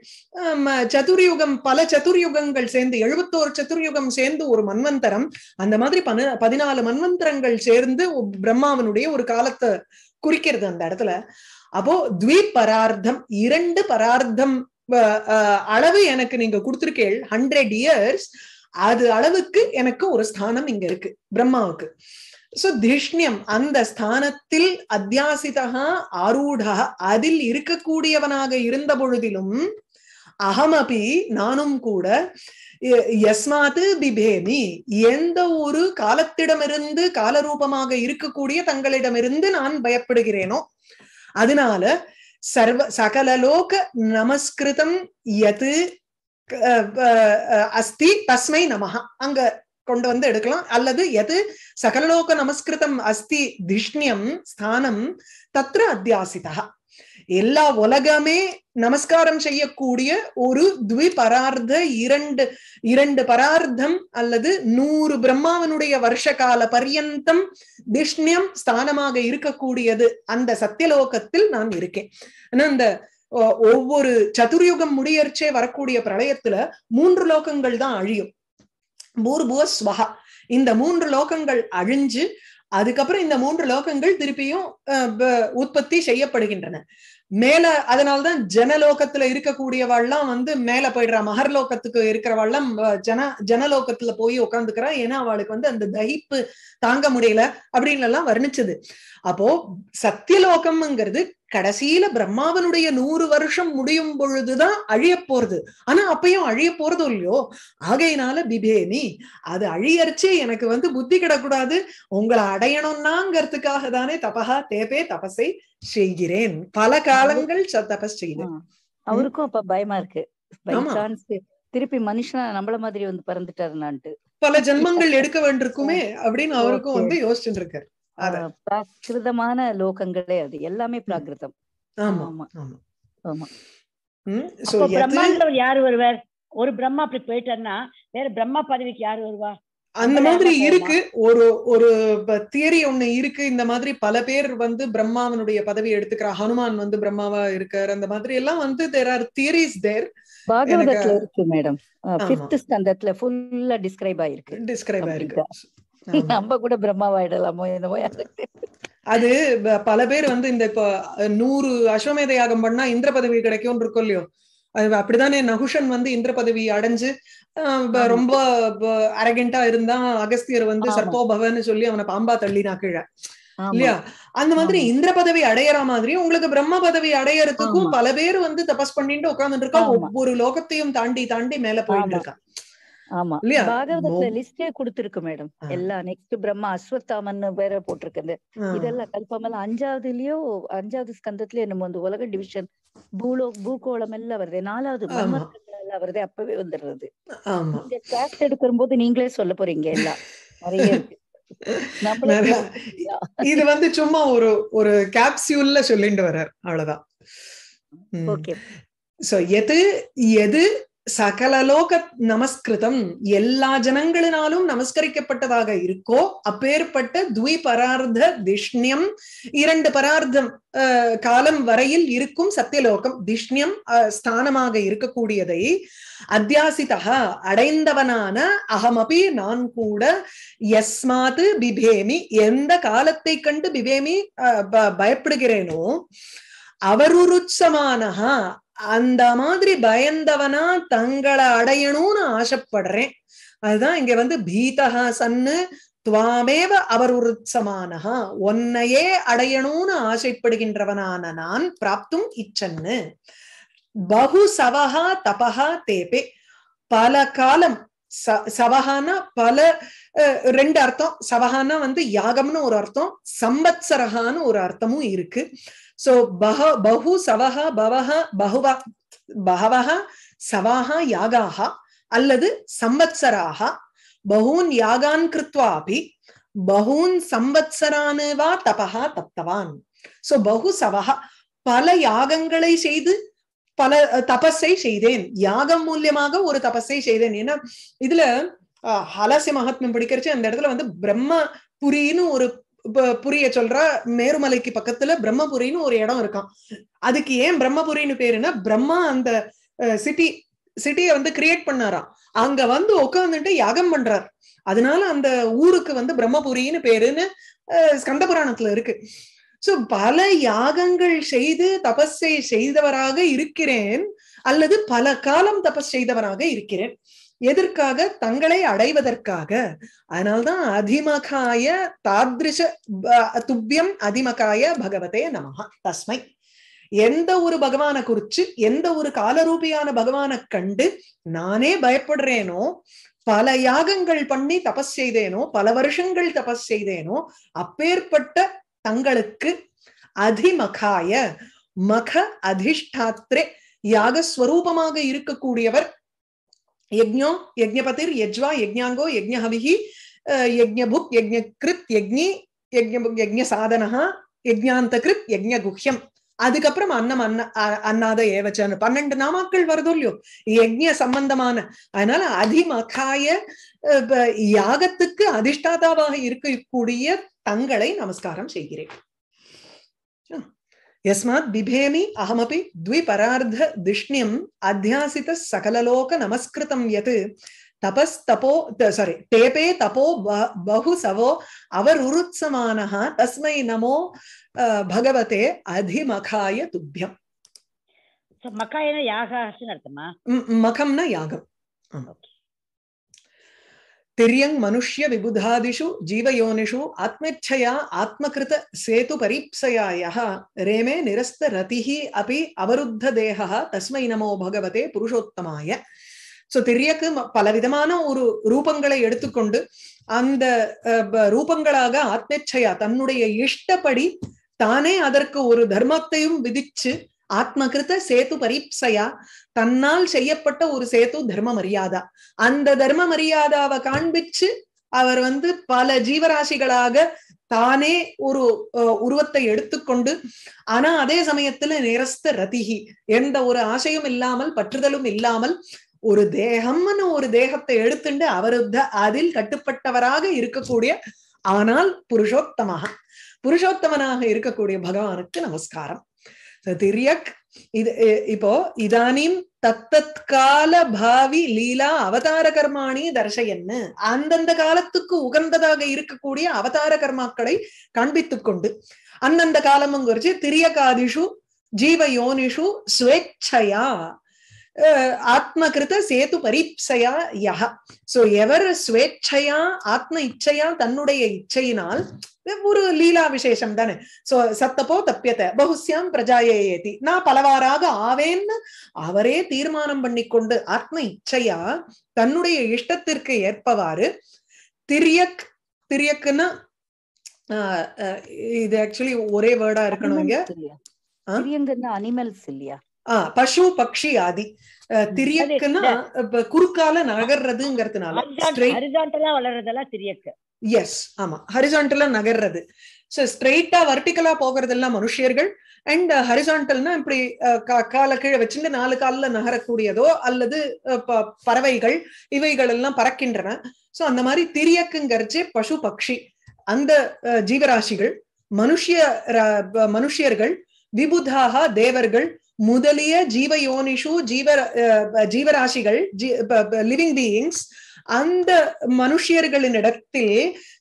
சதுர்யுகம் பல சதுர்யுகங்கள் சேர்ந்து எழுபத்தோரு சதுர்யுகம் சேர்ந்து ஒரு மன்வந்தரம் அந்த மாதிரி பன பதினாலு மன்வந்தரங்கள் சேர்ந்து பிரம்மாவனுடைய ஒரு காலத்தை குறிக்கிறது அந்த இடத்துல அப்போ துவி பரார்த்தம் இரண்டு பரார்த்தம் அளவு எனக்கு நீங்க கொடுத்திருக்கேள் ஹண்ட்ரட் இயர்ஸ் அது அளவுக்கு எனக்கு ஒரு ஸ்தானம் இங்க இருக்கு பிரம்மாவுக்கு சோ திஷ்ணியம் அந்த ஸ்தானத்தில் அத்தியாசிதா ஆரூடா அதில் இருக்கக்கூடியவனாக இருந்த பொழுதிலும் அகமபி நானும் கூட எஸ்மாத்து பிபேமி எந்த ஒரு காலத்திடமிருந்து காலரூபமாக இருக்கக்கூடிய தங்களிடமிருந்து நான் பயப்படுகிறேனோ அதனால சர்வ சகலலோக நமஸ்கிருதம் எது அஸ்தி தஸ்மை நமஹா அங்க கொண்டு வந்து எடுக்கலாம் அல்லது எது சகலலோக நமஸ்கிருதம் அஸ்தி திஷ்ணியம் ஸ்தானம் தத்ர அத்தியாசிதா எல்லா உலகமே நமஸ்காரம் செய்யக்கூடிய ஒரு துவி பரார்த்த இரண்டு இரண்டு பரார்த்தம் அல்லது நூறு பிரம்மாவனுடைய வருஷ கால பரியந்தம் திஷ்ணியம் ஸ்தானமாக இருக்கக்கூடியது அந்த சத்தியலோகத்தில் நான் இருக்கேன் அந்த ஒவ்வொரு சதுர்யுகம் முடியர்ச்சே வரக்கூடிய பிரளயத்துல மூன்று லோகங்கள் தான் அழியும் பூர்புவ இந்த மூன்று லோகங்கள் அழிஞ்சு அதுக்கப்புறம் இந்த மூன்று லோகங்கள் திருப்பியும் உற்பத்தி செய்யப்படுகின்றன மேல அதனால்தான் ஜனலோகத்துல இருக்கக்கூடியவாள்லாம் வந்து மேல போயிடுறா மகர்லோகத்துக்கு இருக்கிறவாள்லாம் ஜன ஜனலோகத்துல போய் உட்காந்துக்கிறா ஏன்னா அவளுக்கு வந்து அந்த தகிப்பு தாங்க முடியல அப்படின்னு எல்லாம் வர்ணிச்சது அப்போ சத்தியலோகம்ங்கிறது கடைசியில பிரம்மாவனுடைய நூறு வருஷம் முடியும் பொழுதுதான் அழிய போறது ஆனா அப்பயும் அழிய போறதும் இல்லையோ ஆகையினால பிபேமி அது அழியரிச்சே எனக்கு வந்து புத்தி கிடக்கூடாது உங்களை அடையணும்னாங்கிறதுக்காக தானே தபகா தேபே தபசை செய்கிறேன் பல காலங்கள் தபஸ் செய்தேன் அவருக்கும் அப்ப பயமா இருக்கு திருப்பி மனுஷனா நம்மள மாதிரி வந்து பறந்துட்டாருனான்ட்டு பல ஜென்மங்கள் எடுக்க வேண்டியிருக்குமே அப்படின்னு அவருக்கும் வந்து யோசிச்சுட்டு இருக்காரு பிராகிருதமான லோகங்களே அது எல்லாமே பிராகிருதம் ஆமா ஆமா வருவார் ஒரு பிரம்மா அப்படி போயிட்டேன்னா வேற பிரம்மா பதவிக்கு யாரு வருவா அந்த மாதிரி இருக்கு ஒரு ஒரு தியரி ஒண்ணு இருக்கு இந்த மாதிரி பல பேர் வந்து பிரம்மாவனுடைய பதவி எடுத்துக்கிற ஹனுமான் வந்து பிரம்மாவா இருக்காரு அந்த மாதிரி எல்லாம் வந்து தேர் ஆர் தியரிஸ் தேர் பாகவதத்துல இருக்கு மேடம் ஃபிஃப்த் ஸ்டாண்டர்ட்ல ஃபுல்லா டிஸ்கிரைப் ஆயிருக்கு டிஸ்கிரைப் ஆயிருக்கு நம்ம கூட பிரம்மாவாயிடலாமோ என்னவோ அது பல பேர் வந்து இந்த இப்போ நூறு அஸ்வமேத யாகம் பண்ணா இந்திர பதவி கிடைக்கும் இருக்கும் இல்லையோ அது அப்படிதானே நகுஷன் வந்து இந்திர பதவி அடைஞ்சு ரொம்ப அரகண்டா இருந்தா அகஸ்தியர் வந்து சர்போபவன் சொல்லி அவனை பாம்பா தள்ளினா கீழே இல்லையா அந்த மாதிரி இந்திர பதவி அடையற மாதிரி உங்களுக்கு பிரம்ம பதவி அடையறதுக்கும் பல பேர் வந்து தபஸ் பண்ணிட்டு உட்காந்துட்டு இருக்கா ஒவ்வொரு லோகத்தையும் தாண்டி தாண்டி மேல போயிட்டு இருக்கான் ஆமா பாகவதத்துல லிஸ்டே குடுத்திருக்கு மேடம் எல்லாம் நெக்ஸ்ட் பிரம்மா அஸ்வத்தாமன் வேற போட்டிருக்குது இதெல்லாம் கல்பமெல்லாம் அஞ்சாவதுலயோ அஞ்சாவது ஸ்கந்தத்திலயோ நம்ம வந்து உலக டிவிஷன் பூலோ பூகோளம் எல்லாம் வருது நாலாவது எல்லாம் வருது அப்பவே வந்துடுறது இந்த கிளாஸ் எடுக்கிற போது நீங்களே சொல்ல போறீங்க எல்லாம் நிறைய இது வந்து சும்மா ஒரு ஒரு கேப்சியூல்ல சொல்லிட்டு வர்றார் அவ்வளவுதான் ஓகே சோ எது எது சகலலோக நமஸ்கிருதம் எல்லா ஜனங்களினாலும் நமஸ்கரிக்கப்பட்டதாக இருக்கோ அப்பேற்பட்ட துவி பரார்த்த திஷ்ணியம் இரண்டு பரார்த்தம் காலம் வரையில் இருக்கும் சத்தியலோகம் திஷ்ணியம் ஸ்தானமாக இருக்கக்கூடியதை அத்தியாசிதா அடைந்தவனான அகமபி நான் கூட எஸ்மாத் பிபேமி எந்த காலத்தை கண்டு பிபேமி பயப்படுகிறேனோ அவருருச்சமான அந்த மாதிரி பயந்தவனா தங்களை அடையணும்னு ஆசைப்படுறேன் அதுதான் இங்க வந்து பீதகா சன்னு துவாமேவ அபருருத்சமானஹா உன்னையே அடையணும்னு ஆசைப்படுகின்றவனான நான் பிராப்தும் இச்சன்னு பகு சவஹா தபஹா தேபே பல காலம் ச சவஹானா பல ரெண்டு அர்த்தம் சவஹானா வந்து யாகம்னு ஒரு அர்த்தம் சம்பத்சரஹான்னு ஒரு அர்த்தமும் இருக்கு so baha, bahu savaha bavaha bahuva பகவக சவாக அல்லது சம்வத்சராஹ பஹூன் யாகான் கிருத்வா பஹூன் பகூன் சம்பத்சரானு வா தப்தவான் சோ பகு சவஹ பல யாகங்களை செய்து பல தபஸை செய்தேன் யாகம் மூலியமாக ஒரு தபஸை செய்தேன் ஏன்னா இதுல ஹலசி மகாத்மம் படிக்கிறச்சு அந்த இடத்துல வந்து பிரம்ம புரின்னு ஒரு புரிய சொல்றா மேருமலைக்கு பக்கத்துல பிரம்மபுரின்னு ஒரு இடம் இருக்கான் அதுக்கு ஏன் பிரம்மபுரின்னு பேருன்னா பிரம்மா அந்த சிட்டி சிட்டியை வந்து கிரியேட் பண்ணாராம் அங்க வந்து உட்காந்துட்டு யாகம் பண்றார் அதனால அந்த ஊருக்கு வந்து பிரம்மபுரின்னு பேருன்னு ஸ்கந்த புராணத்துல இருக்கு சோ பல யாகங்கள் செய்து தபஸை செய்தவராக இருக்கிறேன் அல்லது பல காலம் தபஸ் செய்தவராக இருக்கிறேன் எதற்காக தங்களை அடைவதற்காக அதனால்தான் அதிமகாய தாதிருஷ துப்பியம் அதிமகாய பகவதே நமகா தஸ்மை எந்த ஒரு பகவானை குறிச்சு எந்த ஒரு காலரூபியான பகவானை கண்டு நானே பயப்படுறேனோ பல யாகங்கள் பண்ணி தபஸ் செய்தேனோ பல வருஷங்கள் தபஸ் செய்தேனோ அப்பேற்பட்ட தங்களுக்கு அதிமகாய மக அதிஷ்டாத்ரே யாகஸ்வரூபமாக இருக்கக்கூடியவர் யஜ்ஞோ யஜ்ஞபதிர் யஜ்வா யஜ்ஞாங்கோ யஜ்ஞஹவிஹி யஜ்ஞபுக் யஜ்ஞகிருத் யஜ்னி யஜ்ஞபுக் யஜ்ஞ சாதனா யஜ்ஞாந்தகிருத் குஹ்யம் அதுக்கப்புறம் அன்னம் அன்ன அன்னாத ஏவச்சான்னு பன்னெண்டு நாமாக்கள் வருதோ இல்லையோ யஜ்ய சம்பந்தமான அதனால அதிமகாய யாகத்துக்கு அதிஷ்டாதாவாக இருக்கக்கூடிய தங்களை நமஸ்காரம் செய்கிறேன் यस्मात् बिभेमि अहमपि द्विपरार्ध दिष्ण्यम् अध्यासित सकललोक अध्यासितसकललोकनमस्कृतं यत् तपस्तपो सॉरी तेपे तपो बहु सवो अवरुरुत्समानः तस्मै नमो भगवते अधिमखाय तुभ्यम् मखायन यागः अस्ति न अर्थं मखं न यागम् விபுதாதிஷு ஜீவயோனிஷு विबुधादिषु जीवयोनिषु சேது आत्मकृत ரேமே நிரஸ்த ரதிஹி அபி அவருத்த அவருத்ததேகः தஸ்மை நமோ பகவதே புருஷோத்தமாய சோ திரியக்கு பலவிதமான ஒரு ரூபங்களை எடுத்துக்கொண்டு அந்த ரூபங்களாக ஆத்மேச்சையா தன்னுடைய இஷ்டப்படி தானே அதற்கு ஒரு தர்மத்தையும் விதிச்சு ஆத்மகிருத்த சேத்து பரீப்சையா தன்னால் செய்யப்பட்ட ஒரு சேத்து தர்ம மரியாதா அந்த தர்ம மரியாதாவை காண்பிச்சு அவர் வந்து பல ஜீவராசிகளாக தானே ஒரு உருவத்தை எடுத்துக்கொண்டு ஆனா அதே சமயத்துல நிரஸ்த ரதிகி எந்த ஒரு ஆசையும் இல்லாமல் பற்றுதலும் இல்லாமல் ஒரு தேகம்னு ஒரு தேகத்தை எடுத்துண்டு அவரு அதில் கட்டுப்பட்டவராக இருக்கக்கூடிய ஆனால் புருஷோத்தமாக புருஷோத்தமனாக இருக்கக்கூடிய பகவானுக்கு நமஸ்காரம் திரியக் இது இப்போ இதானீம் தத்தத்கால பாவி லீலா அவதார கர்மாணி தர்ஷயன்னு அந்தந்த காலத்துக்கு உகந்ததாக இருக்கக்கூடிய அவதார கர்மாக்களை காண்பித்துக் கொண்டு அந்தந்த குறிச்சு திரியகாதிஷு ஜீவயோனிஷு ஸ்வேச்சையா ஆத்மகிருத சேது பரீப்சையா யஹ சோ எவர் ஸ்வேச்சையா ஆத்ம இச்சையா தன்னுடைய இச்சையினால் ஒரு லீலா விசேஷம் தானே சோ சத்தப்போ தப்பியத பகுசியம் பிரஜாயேதி நான் பலவாறாக ஆவேன்னு அவரே தீர்மானம் கொண்டு ஆத்ம இச்சையா தன்னுடைய இஷ்டத்திற்கு ஏற்பவாறு திரியக் திரியக்குன்னு இது ஆக்சுவலி ஒரே வேர்டா இருக்கணும் இங்க அனிமல்ஸ் இல்லையா ஆஹ் பசு பக்ஷி ஆதி திரியக்குன்னா குறுக்கால நகர்றதுங்கிறதுனால எஸ் ஆமா ஹரிசாண்டலா நகர்றது சோ ஸ்ட்ரெயிட்டா வர்டிக்கலா போகிறதெல்லாம் மனுஷியர்கள் அண்ட் ஹரிசாண்டல்னா இப்படி கால கீழே வச்சுட்டு நாலு காலில் நகரக்கூடியதோ அல்லது பறவைகள் இவைகள் எல்லாம் பறக்கின்றன ஸோ அந்த மாதிரி திரியக்குங்கிறச்சே பசு பக்ஷி அந்த ஜீவராசிகள் மனுஷிய மனுஷியர்கள் விபுதாகா தேவர்கள் முதலிய ஜீவயோனிஷு ஜீவ ஜீவராசிகள் லிவிங் பீயிங்ஸ் அந்த மனுஷியர்களின் இடத்தில்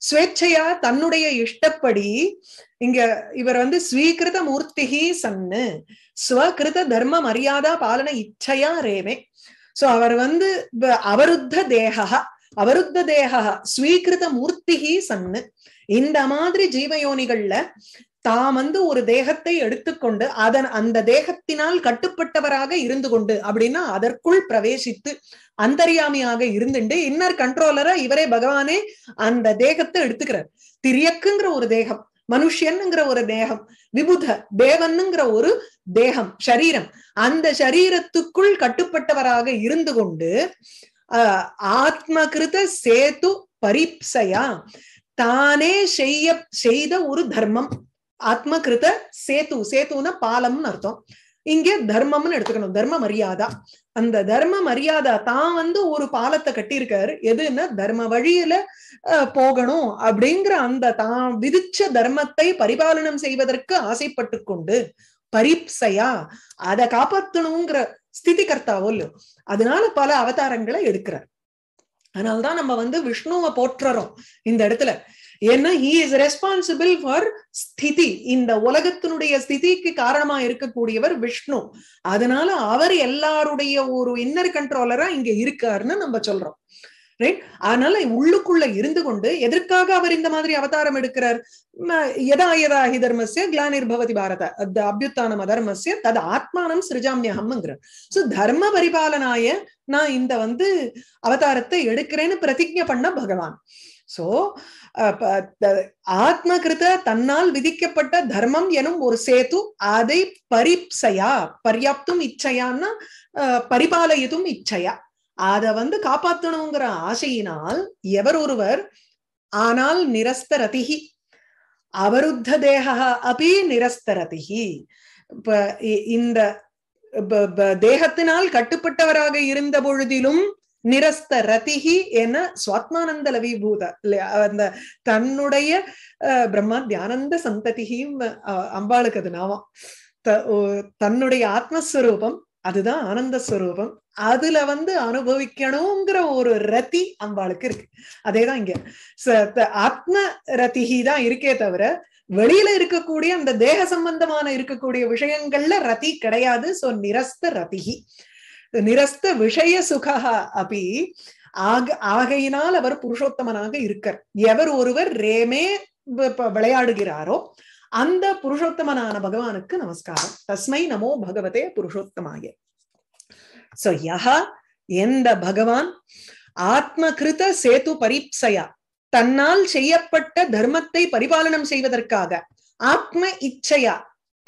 ஸ்வேச்சையா தன்னுடைய இஷ்டப்படி இங்க இவர் வந்து ஸ்வீகிருத மூர்த்திகி சன்னு ஸ்வகிருத தர்ம மரியாதா பாலன இச்சையா ரேமே சோ அவர் வந்து அவருத்த தேகா அவருத்த தேகா ஸ்வீகிருத மூர்த்திகி சன்னு இந்த மாதிரி ஜீவயோனிகள்ல தாம் வந்து ஒரு தேகத்தை எடுத்துக்கொண்டு அதன் அந்த தேகத்தினால் கட்டுப்பட்டவராக இருந்து கொண்டு அப்படின்னா அதற்குள் பிரவேசித்து அந்தரியாமியாக இருந்துட்டு இன்னர் கண்ட்ரோலரா இவரே பகவானே அந்த தேகத்தை எடுத்துக்கிறார் திரியக்குங்கிற ஒரு தேகம் மனுஷன்ங்கிற ஒரு தேகம் விபுத தேவன்னுங்கிற ஒரு தேகம் சரீரம் அந்த சரீரத்துக்குள் கட்டுப்பட்டவராக இருந்து கொண்டு ஆஹ் ஆத்மகிருத சேத்து பரிப்சையா தானே செய்ய செய்த ஒரு தர்மம் ஆத்மகிருத சேத்து சேத்துனா பாலம்னு அர்த்தம் இங்கே தர்மம்னு எடுத்துக்கணும் தர்ம மரியாதா அந்த தர்ம மரியாதா தான் வந்து ஒரு பாலத்தை கட்டியிருக்காரு எதுன்னா தர்ம வழியில போகணும் அப்படிங்கிற அந்த தான் விதிச்ச தர்மத்தை பரிபாலனம் செய்வதற்கு ஆசைப்பட்டு கொண்டு பரிப்சையா அதை காப்பாத்தணுங்கிற ஸ்திதி கர்த்தாவோ இல்லையோ அதனால பல அவதாரங்களை எடுக்கிறார் அதனால்தான் நம்ம வந்து விஷ்ணுவை போற்றுறோம் இந்த இடத்துல ஏன்னா ஹி இஸ் ரெஸ்பான்சிபிள் ஃபார் ஸ்திதி இந்த உலகத்தினுடைய ஸ்திதிக்கு காரணமா இருக்கக்கூடியவர் விஷ்ணு அதனால அவர் எல்லாருடைய ஒரு இன்னர் கண்ட்ரோலரா இங்க இருக்காருன்னு நம்ம சொல்றோம் ரைட் அதனால உள்ளுக்குள்ள இருந்து கொண்டு எதற்காக அவர் இந்த மாதிரி அவதாரம் எடுக்கிறார் எதா எதா ஹி கிளானிர் பவதி பாரத அது அபியுத்தானம் அதர்மசிய தது ஆத்மானம் சிருஜாமியகம்ங்கிறார் சோ தர்ம பரிபாலனாய நான் இந்த வந்து அவதாரத்தை எடுக்கிறேன்னு பிரதிஜை பண்ண பகவான் சோ ஆத்மகிருத தன்னால் விதிக்கப்பட்ட தர்மம் எனும் ஒரு சேத்து அதை பரிப்சையா பரியாப்தும் இச்சையான்னா பரிபாலயதும் இச்சையா அத வந்து காப்பாத்தணுங்கிற ஆசையினால் எவர் ஒருவர் ஆனால் ரதிகி அவருத்த தேகா அப்படி இப்ப இந்த தேகத்தினால் கட்டுப்பட்டவராக இருந்த பொழுதிலும் நிரஸ்த ரதிகி என சுவாத்மானந்த லவிபூத அந்த தன்னுடைய பிரம்மா தியானந்த சந்ததிகியும் அம்பாளுக்கு அது நாமம் தன்னுடைய ஆத்மஸ்வரூபம் அதுதான் ஆனந்த ஸ்வரூபம் அதுல வந்து அனுபவிக்கணுங்கிற ஒரு ரத்தி அம்பாளுக்கு இருக்கு அதேதான் இங்க ஆத்ம ரத்திகி தான் இருக்கே தவிர வெளியில இருக்கக்கூடிய அந்த தேக சம்பந்தமான இருக்கக்கூடிய விஷயங்கள்ல ரதி கிடையாது சோ நிரஸ்த ரத்திகி நிரஸ்த விஷய சுகா அபி ஆக ஆகையினால் அவர் புருஷோத்தமனாக இருக்கார் எவர் ஒருவர் ரேமே விளையாடுகிறாரோ அந்த புருஷோத்தமனான பகவானுக்கு நமஸ்காரம் தஸ்மை நமோ பகவதே புருஷோத்தமாய சோ யஹா எந்த பகவான் ஆத்மகிருத சேது பரிப்சயா தன்னால் செய்யப்பட்ட தர்மத்தை பரிபாலனம் செய்வதற்காக ஆத்ம இச்சையா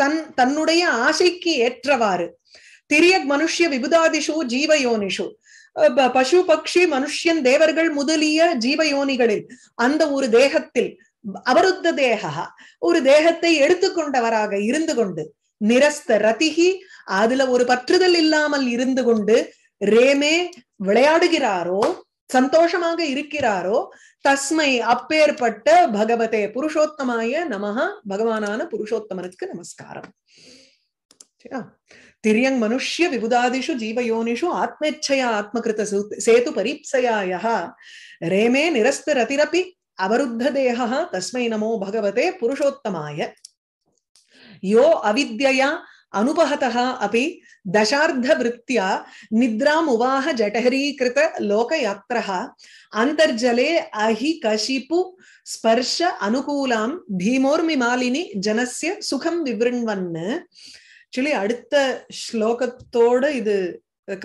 தன் தன்னுடைய ஆசைக்கு ஏற்றவாறு திரியக் மனுஷ்ய விபுதாதிஷு ஜீவயோனிஷு பசு பக்ஷி மனுஷ்யன் தேவர்கள் முதலிய ஜீவயோனிகளில் அந்த ஒரு தேகத்தில் அவருத்த தேகா ஒரு தேகத்தை எடுத்துக்கொண்டவராக இருந்து கொண்டு நிரஸ்த ரதிகி அதுல ஒரு பற்றுதல் இல்லாமல் இருந்து கொண்டு ரேமே விளையாடுகிறாரோ சந்தோஷமாக இருக்கிறாரோ தஸ்மை அப்பேற்பட்ட பகவதே புருஷோத்தமாய நமகா பகவானான புருஷோத்தமனுக்கு நமஸ்காரம் சரியா तिर्यंग मनुष्य विबुदादिषु जीवयोनिषु आत्मेच्छया आत्मकृत सेतु परीप्सया यः रेमे अवरुद्ध देहः तस्मै नमो भगवते पुरुषोत्तमाय यो अविद्यया अनुपहतः अपि दशार्धवृत्त्या निद्रामुवाह जठरीकृत लोकयात्रः अन्तर्जले अहि कशिपु स्पर्श अनुकूलां भीमोर्मिमालिनि जनस्य सुखं विवृण्वन् ஆக்சுவலி அடுத்த ஸ்லோகத்தோட இது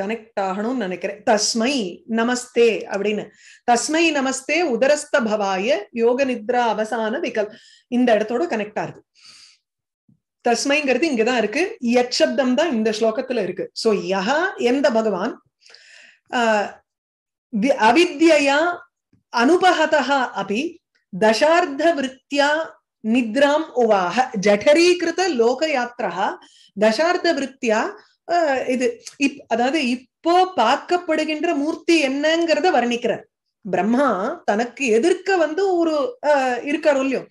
கனெக்ட் ஆகணும்னு நினைக்கிறேன் தஸ்மை நமஸ்தே அப்படின்னு தஸ்மை நமஸ்தே உதரஸ்த பவாய யோக நித்ரா அவசான விகல் இந்த இடத்தோட கனெக்ட் ஆகுது தஸ்மைங்கிறது இங்கதான் இருக்கு யட்சப்தம் தான் இந்த ஸ்லோகத்துல இருக்கு சோ யஹா எந்த பகவான் அவித்யா அனுபகதா அபி தசார்த்த விருத்தியா निद्राम् उवाह லோக யாத்திரா தசார்த்த விற்த்தியா இது இப் அதாவது இப்போ பார்க்கப்படுகின்ற மூர்த்தி என்னங்கிறத வர்ணிக்கிறார் பிரம்மா தனக்கு எதிர்க்க வந்து ஒரு இருக்கார் இல்லையோ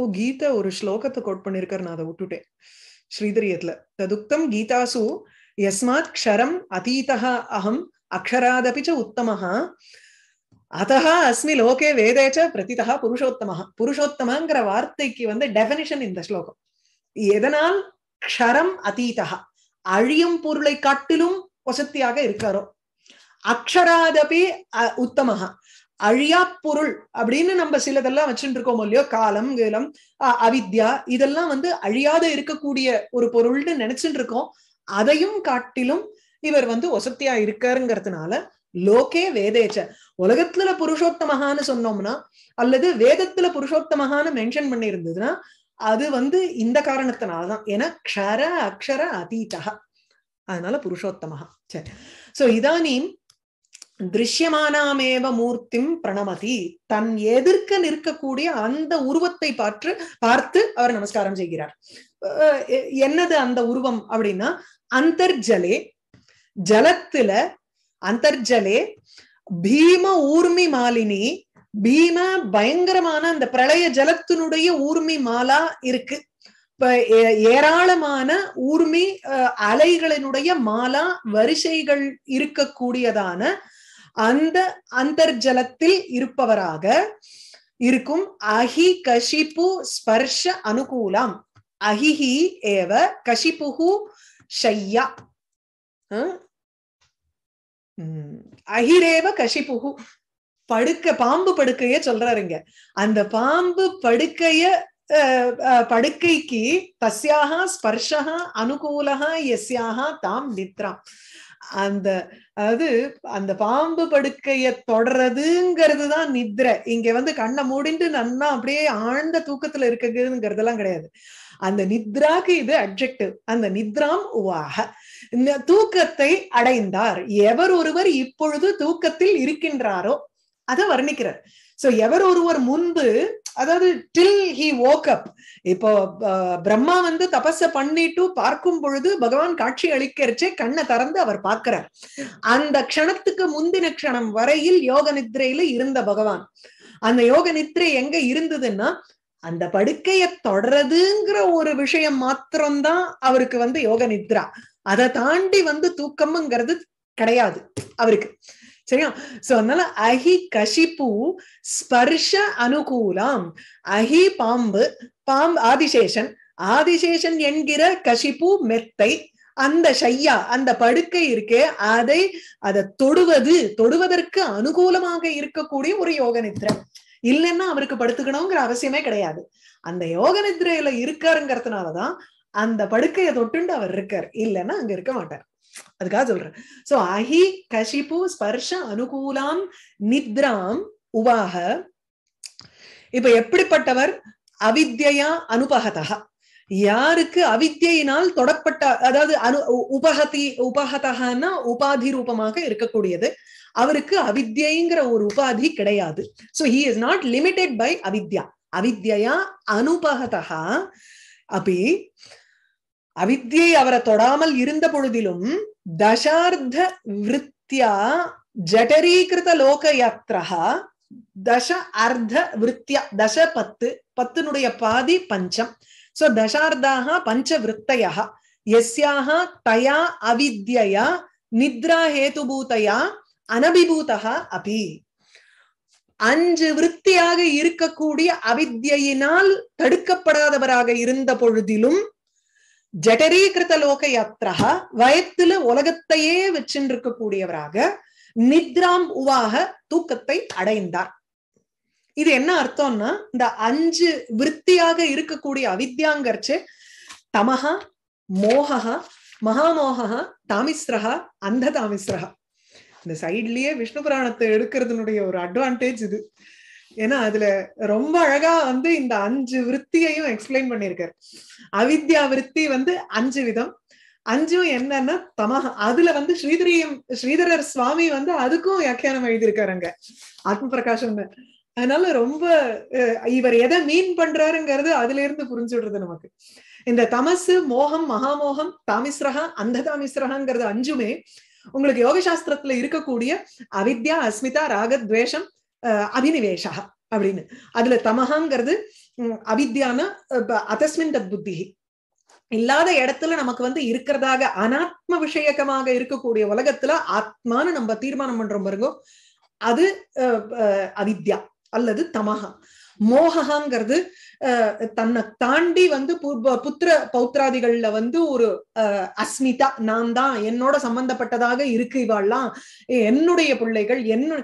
ஓ கீதை ஒரு ஸ்லோகத்தை கோட் பண்ணிருக்காரு நான் அதை விட்டுட்டேன் ஸ்ரீதரியத்துல ததுக்தம் கீதாசு யஸ்மாத் க்ஷரம் அதீதா அகம் அக்ஷராதபிச்ச உத்தமஹா அத்தக அஸ்மி லோகே வேதேச்ச பிரதிதா புருஷோத்தமஹா புருஷோத்தமங்கிற வார்த்தைக்கு வந்து டெபினிஷன் இந்த ஸ்லோகம் எதனால் க்ஷரம் அதீதா அழியும் பொருளை காட்டிலும் வசத்தியாக இருக்காரோ அக்ஷராதபி உத்தமஹா அழியா பொருள் அப்படின்னு நம்ம சிலதெல்லாம் வச்சுட்டு இருக்கோம் இல்லையோ காலம் கீலம் அவித்யா இதெல்லாம் வந்து அழியாத இருக்கக்கூடிய ஒரு பொருள்னு நினைச்சுட்டு இருக்கோம் அதையும் காட்டிலும் இவர் வந்து ஒசத்தியா இருக்காருங்கிறதுனால லோகே வேதேச்ச உலகத்துல புருஷோத்தமகான்னு சொன்னோம்னா அல்லது வேதத்துல புருஷோத்தமகான்னு மென்ஷன் பண்ணி இருந்ததுன்னா அது வந்து இந்த காரணத்தினாலதான் ஏன்னா க்ஷர அக்ஷர அதீதா அதனால புருஷோத்தமகா சரி சோ இதானீம் திருஷ்யமானாமேவ மூர்த்திம் பிரணமதி தன் எதிர்க்க நிற்கக்கூடிய அந்த உருவத்தை பார்த்து பார்த்து அவர் நமஸ்காரம் செய்கிறார் என்னது அந்த உருவம் அப்படின்னா அந்தர்ஜலே ஜலத்துல அந்தர்ஜலே பீம ஊர்மி மாலினி பீம பயங்கரமான அந்த பிரளய ஜலத்தினுடைய ஊர்மி மாலா இருக்கு ஏராளமான ஊர்மி அலைகளினுடைய மாலா வரிசைகள் இருக்கக்கூடியதான அந்த அந்தர்ஜலத்தில் இருப்பவராக இருக்கும் அஹி கஷிப்பு ஸ்பர்ஷ அனுகூலம் அஹிஹி ஏவ கஷிப்புகு ஷையா அகிரேவ கஷிப்புகு படுக்க பாம்பு படுக்கைய சொல்றாருங்க அந்த பாம்பு படுக்கைய படுக்கைக்கு தஸ்யாக ஸ்பர்ஷகா அனுகூலகா எஸ்யாக தாம் நித்ரா அந்த அது அந்த பாம்பு படுக்கைய தொடர்றதுங்கிறது தான் நித்ர இங்க வந்து கண்ணை மூடிண்டு நன்னா அப்படியே ஆழ்ந்த தூக்கத்துல இருக்குங்கிறதுலாம் கிடையாது அந்த நித்ராக்கு இது அப்ஜெக்டிவ் அந்த நித்ராம் உவாக தூக்கத்தை அடைந்தார் எவர் ஒருவர் இப்பொழுது தூக்கத்தில் இருக்கின்றாரோ அதை வர்ணிக்கிறார் சோ எவர் ஒருவர் முன்பு அதாவது டில் ஹி ஓக்கப் இப்போ பிரம்மா வந்து தபச பண்ணிட்டு பார்க்கும் பொழுது பகவான் காட்சி அளிக்கிறச்சே கண்ணை திறந்து அவர் பார்க்கிறார் அந்த க்ஷணத்துக்கு முந்தின க்ஷணம் வரையில் யோக நித்ரையில இருந்த பகவான் அந்த யோக நித்ரை எங்க இருந்ததுன்னா அந்த படுக்கையை தொடரதுங்கிற ஒரு விஷயம் மாத்திரம்தான் அவருக்கு வந்து யோக நித்ரா அதை தாண்டி வந்து தூக்கம்ங்கிறது கிடையாது அவருக்கு சரியா சோ அதனால அஹி கஷிப்பு ஸ்பர்ஷ அனுகூலாம் அஹி பாம்பு பாம்பு ஆதிசேஷன் ஆதிசேஷன் என்கிற கஷிப்பு மெத்தை அந்த ஷையா அந்த படுக்கை இருக்கே அதை அதை தொடுவது தொடுவதற்கு அனுகூலமாக இருக்கக்கூடிய ஒரு யோக நித்திரை இல்லைன்னா அவருக்கு படுத்துக்கணுங்கிற அவசியமே கிடையாது அந்த யோக நித்திரையில இருக்காருங்கிறதுனாலதான் அந்த படுக்கையை தொட்டுண்டு அவர் இருக்கார் இல்லைன்னா அங்க இருக்க மாட்டார் அதுக்காக சொல்றேன் சோ அஹி கஷிப்பு ஸ்பர்ஷ அனுகூலாம் நித்ராம் உவாக இப்ப எப்படிப்பட்டவர் அவித்யா அனுபகதா யாருக்கு அவித்தியினால் தொடப்பட்ட அதாவது அனு உபகதி உபகதகன்னா உபாதி ரூபமாக இருக்கக்கூடியது அவருக்கு அவித்யங்கிற ஒரு உபாதி கிடையாது so he is not limited by avidya avidya அனுபகதா அப்படி அவித்யை அவரை தொடாமல் இருந்த பொழுதிலும் தசார்த்த விருத்தியா ஜடரீகிருத லோக யாத்திரா தச அர்த்த விருத்தியா தச பத்து பத்துனுடைய பாதி பஞ்சம் சோ தசார்தாக பஞ்ச விருத்தையா எஸ்யாக தயா அவித்யா நித்ரா ஹேதுபூதையா அனபிபூதா அபி அஞ்சு விருத்தியாக இருக்கக்கூடிய அவித்யினால் தடுக்கப்படாதவராக இருந்த பொழுதிலும் ஜடரீகிருத்த லோக யாத்திரா வயத்துல உலகத்தையே வச்சின்றிருக்கக்கூடியவராக நித்ராம் உவாக தூக்கத்தை அடைந்தார் இது என்ன அர்த்தம்னா இந்த அஞ்சு விருத்தியாக இருக்கக்கூடிய அவித்யாங்கர்ச்சு தமஹா மோகா மகாமோகா தாமிஸ்ரஹா அந்த தாமிஸ்ரஹா இந்த சைட்லயே விஷ்ணு புராணத்தை எடுக்கிறதுனுடைய ஒரு அட்வான்டேஜ் இது ஏன்னா அதுல ரொம்ப அழகா வந்து இந்த அஞ்சு விற்த்தியையும் எக்ஸ்பிளைன் பண்ணியிருக்காரு அவித்யா விற்பி வந்து அஞ்சு விதம் அஞ்சும் என்னன்னா தமஹ அதுல வந்து ஸ்ரீதரியும் ஸ்ரீதரர் சுவாமி வந்து அதுக்கும் வியாக்கியானம் எழுதியிருக்காருங்க ஆத்ம பிரகாஷம் அதனால ரொம்ப இவர் எதை மீன் பண்றாருங்கிறது அதுல இருந்து புரிஞ்சுடுறது நமக்கு இந்த தமசு மோகம் மகாமோகம் தாமிஸ்ரகா அந்த தாமிஸ்ரகாங்கிறது அஞ்சுமே உங்களுக்கு யோகசாஸ்திரத்துல சாஸ்திரத்துல இருக்கக்கூடிய அவித்யா அஸ்மிதா ராகத்வேஷம் அபினிவேஷா அப்படின்னு அதுல தமகாங்கிறது அவித்யான அதஸ்மின் தத் புத்தி இல்லாத இடத்துல நமக்கு வந்து இருக்கிறதாக அனாத்ம விஷயகமாக இருக்கக்கூடிய உலகத்துல ஆத்மானு நம்ம தீர்மானம் பண்றோம் பாருங்க அது அவித்யா அல்லது தமகா மோகங்கிறது தன்னை தாண்டி வந்து புத்திர பௌத்ராதிகள்ல வந்து ஒரு அஸ்மிதா நான் தான் என்னோட சம்பந்தப்பட்டதாக இருக்கு இவாள்லாம் என்னுடைய பிள்ளைகள் என்ன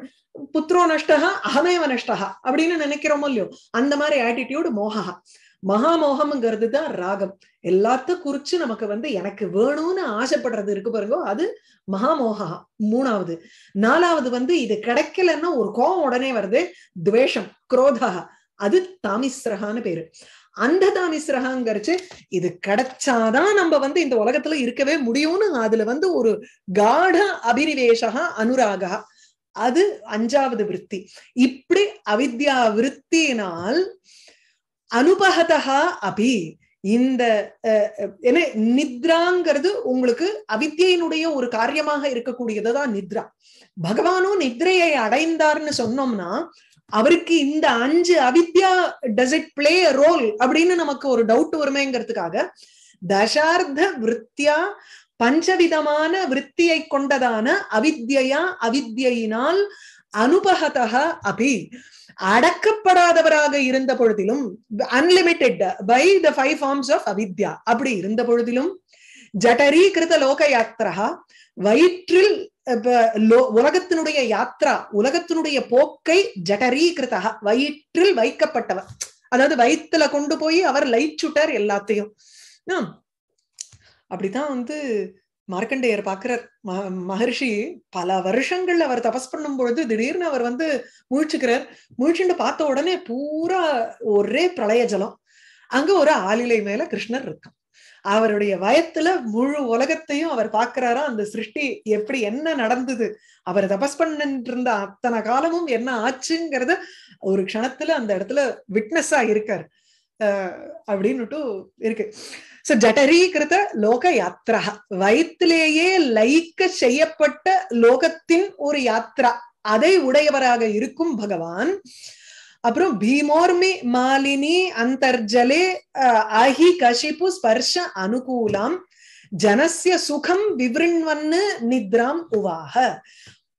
புத்திரோ நஷ்டஹா அகமேவ நஷ்டஹா அப்படின்னு நினைக்கிறோமோ இல்லையோ அந்த மாதிரி ஆட்டிடியூடு மோகா மகாமோகம்ங்கிறது தான் ராகம் எல்லாத்த குறிச்சு நமக்கு வந்து எனக்கு வேணும்னு ஆசைப்படுறது இருக்கு பாருங்க அது மகாமோகா மூணாவது நாலாவது வந்து இது கிடைக்கலன்னா ஒரு கோபம் உடனே வருது துவேஷம் குரோதா அது தாமிஸ்ரஹான்னு பேரு அந்த தாமிஸ்ரஹாங்கிறச்சு இது கிடைச்சாதான் நம்ம வந்து இந்த உலகத்துல இருக்கவே முடியும்னு அதுல வந்து ஒரு காட அபினிவேஷகா அனுராகா அது அஞ்சாவது விற்பி இப்படி அவித்யா விற்பியினால் அனுபகதா அபி இந்த என்ன நித்ராங்கிறது உங்களுக்கு அவித்தியினுடைய ஒரு காரியமாக இருக்கக்கூடியதுதான் நித்ரா பகவானும் நித்ரையை அடைந்தார்னு சொன்னோம்னா அவருக்கு இந்த அஞ்சு avidya does it play a role அப்படின்னு நமக்கு ஒரு டவுட் வருமேங்கிறதுக்காக தசார்த்த விற்த்தியா பஞ்சவிதமான விற்த்தியை கொண்டதான அவித்யா அவித்யினால் அனுபகதா அபி அடக்கப்படாதவராக இருந்த பொழுதிலும் unlimited by the five forms of avidya அப்படி இருந்த பொழுதிலும் ஜட்டரீ லோக யாத்திரா வயிற்றில் உலகத்தினுடைய யாத்ரா உலகத்தினுடைய போக்கை ஜடரீகிருதா வயிற்றில் வைக்கப்பட்டவர் அதாவது வயிற்றுல கொண்டு போய் அவர் லைச்சுட்டார் எல்லாத்தையும் அப்படிதான் வந்து மார்க்கண்டேயர் பாக்குறார் மகர்ஷி பல வருஷங்கள்ல அவர் தபஸ் பண்ணும் பொழுது திடீர்னு அவர் வந்து முழிச்சுக்கிறார் முழிச்சுட்டு பார்த்த உடனே பூரா ஒரே பிரளய ஜலம் அங்க ஒரு ஆலிலை மேல கிருஷ்ணர் இருக்கும் அவருடைய வயத்துல முழு உலகத்தையும் அவர் பாக்குறாரா அந்த சிருஷ்டி எப்படி என்ன நடந்தது அவர் தபஸ் பண்ணிட்டு இருந்த அத்தனை காலமும் என்ன ஆச்சுங்கிறத ஒரு க்ஷணத்துல அந்த இடத்துல விட்னஸ் இருக்கார் அப்படின்னுட்டு இருக்கு சோ ஜட்டரீகிருத்த லோக யாத்திரா வயிற்றிலேயே லைக்க செய்யப்பட்ட லோகத்தின் ஒரு யாத்திரா அதை உடையவராக இருக்கும் பகவான் அப்புறம் பீமோர்மி மாலினி அந்தர்ஜலே அஹி கஷிப்பு ஸ்பர்ஷ அனுகூலம் ஜனசிய சுகம் விவ்ருண்வன்னு நித்ராம் உவாக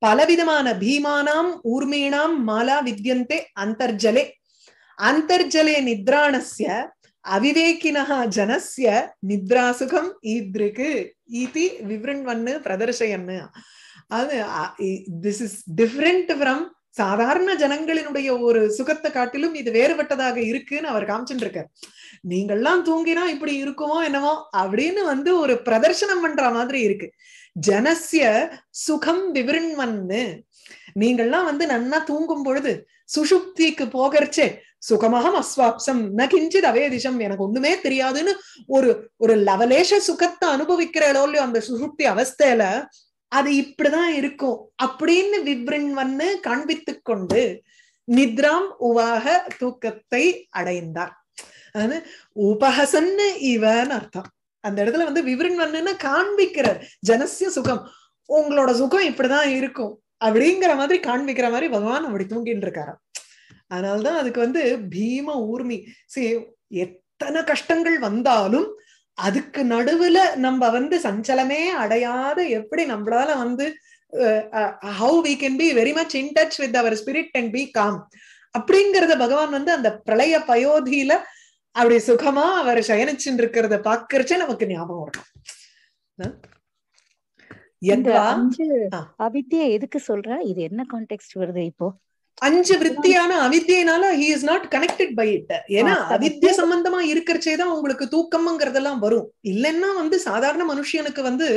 பலவிதமான பீமானாம் ஊர்மீனாம் மாலா வித்யந்தே அந்தர்ஜலே அந்தர்ஜலே நித்ராணசிய அவிவேக்கினः ஜனசிய நித்ராசுகம் ஈத்ருக்கு இது விவரண்வன்னு பிரதர்ஷயன்னு அது திஸ் இஸ் டிஃப்ரெண்ட் ஃப்ரம் சாதாரண ஜனங்களினுடைய ஒரு சுகத்தை காட்டிலும் இது வேறுபட்டதாக இருக்குன்னு அவர் காமிச்சுட்டு இருக்கார் நீங்கள்லாம் தூங்கினா இப்படி இருக்குமோ என்னவோ அப்படின்னு வந்து ஒரு பிரதர்சனம் பண்ற மாதிரி இருக்கு ஜனசிய சுகம் விவரண்மன்னு நீங்கள்லாம் வந்து நன்னா தூங்கும் பொழுது சுஷுப்திக்கு போகர்ச்சு சுகமகம் அஸ்வாப்சம் ந கிஞ்சித் அவேதிஷம் எனக்கு ஒண்ணுமே தெரியாதுன்னு ஒரு ஒரு லவலேஷ சுகத்தை அனுபவிக்கிறோ இல்லையோ அந்த சுஷுப்தி அவஸ்தையில அது இப்படிதான் இருக்கும் அப்படின்னு விப்ரின் வந்து காண்பித்து கொண்டு நித்ராம் உவாக தூக்கத்தை அடைந்தார் அது உபஹசன்னு இவன் அர்த்தம் அந்த இடத்துல வந்து விவரன் வந்துன்னு காண்பிக்கிறார் ஜனசிய சுகம் உங்களோட சுகம் இப்படிதான் இருக்கும் அப்படிங்கிற மாதிரி காண்பிக்கிற மாதிரி பகவான் அப்படி தூங்கிட்டு இருக்காரு அதனால்தான் அதுக்கு வந்து பீம ஊர்மி சி எத்தனை கஷ்டங்கள் வந்தாலும் அதுக்கு நடுவுல நம்ம வந்து சஞ்சலமே அடையாத எப்படி நம்மளால வந்து how we can be very much in touch with our spirit and be calm அப்படிங்கறத பகவான் வந்து அந்த பிரளய பயோதியில அப்படி சுகமா அவர் சயனிச்சுட்டு இருக்கிறத பாக்குறச்சே நமக்கு ஞாபகம் இருக்கும் அவித்தியை எதுக்கு சொல்றா இது என்ன கான்டெக்ட் வருது இப்போ அஞ்சு விற்த்தியான அவித்தியனால he is not connected by it ஏன்னா அவித்திய சம்பந்தமா இருக்கிறச்சே தான் உங்களுக்கு தூக்கம்ங்கிறதெல்லாம் வரும் இல்லைன்னா வந்து சாதாரண மனுஷனுக்கு வந்து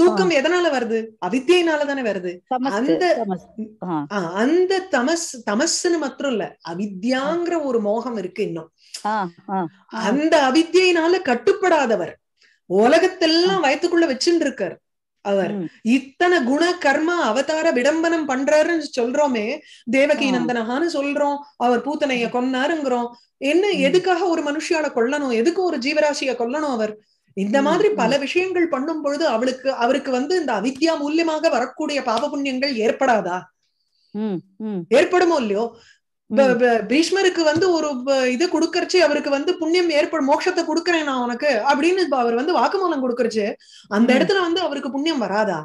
தூக்கம் எதனால வருது அவித்தியினால தானே வருது அந்த அந்த தமஸ் தமஸ்னு மாத்திரம் இல்ல அவித்யாங்கிற ஒரு மோகம் இருக்கு இன்னும் அந்த அவித்தியினால கட்டுப்படாதவர் உலகத்தெல்லாம் வயத்துக்குள்ள வச்சுட்டு இருக்காரு அவர் இத்தனை குண கர்ம அவதார விடம்பனம் பண்றாருன்னு சொல்றோமே தேவகி நந்தனஹான்னு சொல்றோம் அவர் பூத்தனைய கொன்னாருங்கிறோம் என்ன எதுக்காக ஒரு மனுஷியால கொல்லணும் எதுக்கு ஒரு ஜீவராசிய கொல்லணும் அவர் இந்த மாதிரி பல விஷயங்கள் பண்ணும் பொழுது அவளுக்கு அவருக்கு வந்து இந்த அவித்யா மூலியமாக வரக்கூடிய பாப புண்ணியங்கள் ஏற்படாதா ஏற்படுமோ இல்லையோ பீஷ்மருக்கு வந்து ஒரு இது குடுக்கறச்சு அவருக்கு வந்து புண்ணியம் ஏற்படும் மோட்சத்தை குடுக்கறேன் நான் உனக்கு அப்படின்னு அவர் வந்து வாக்குமூலம் குடுக்கறச்சு அந்த இடத்துல வந்து அவருக்கு புண்ணியம் வராதா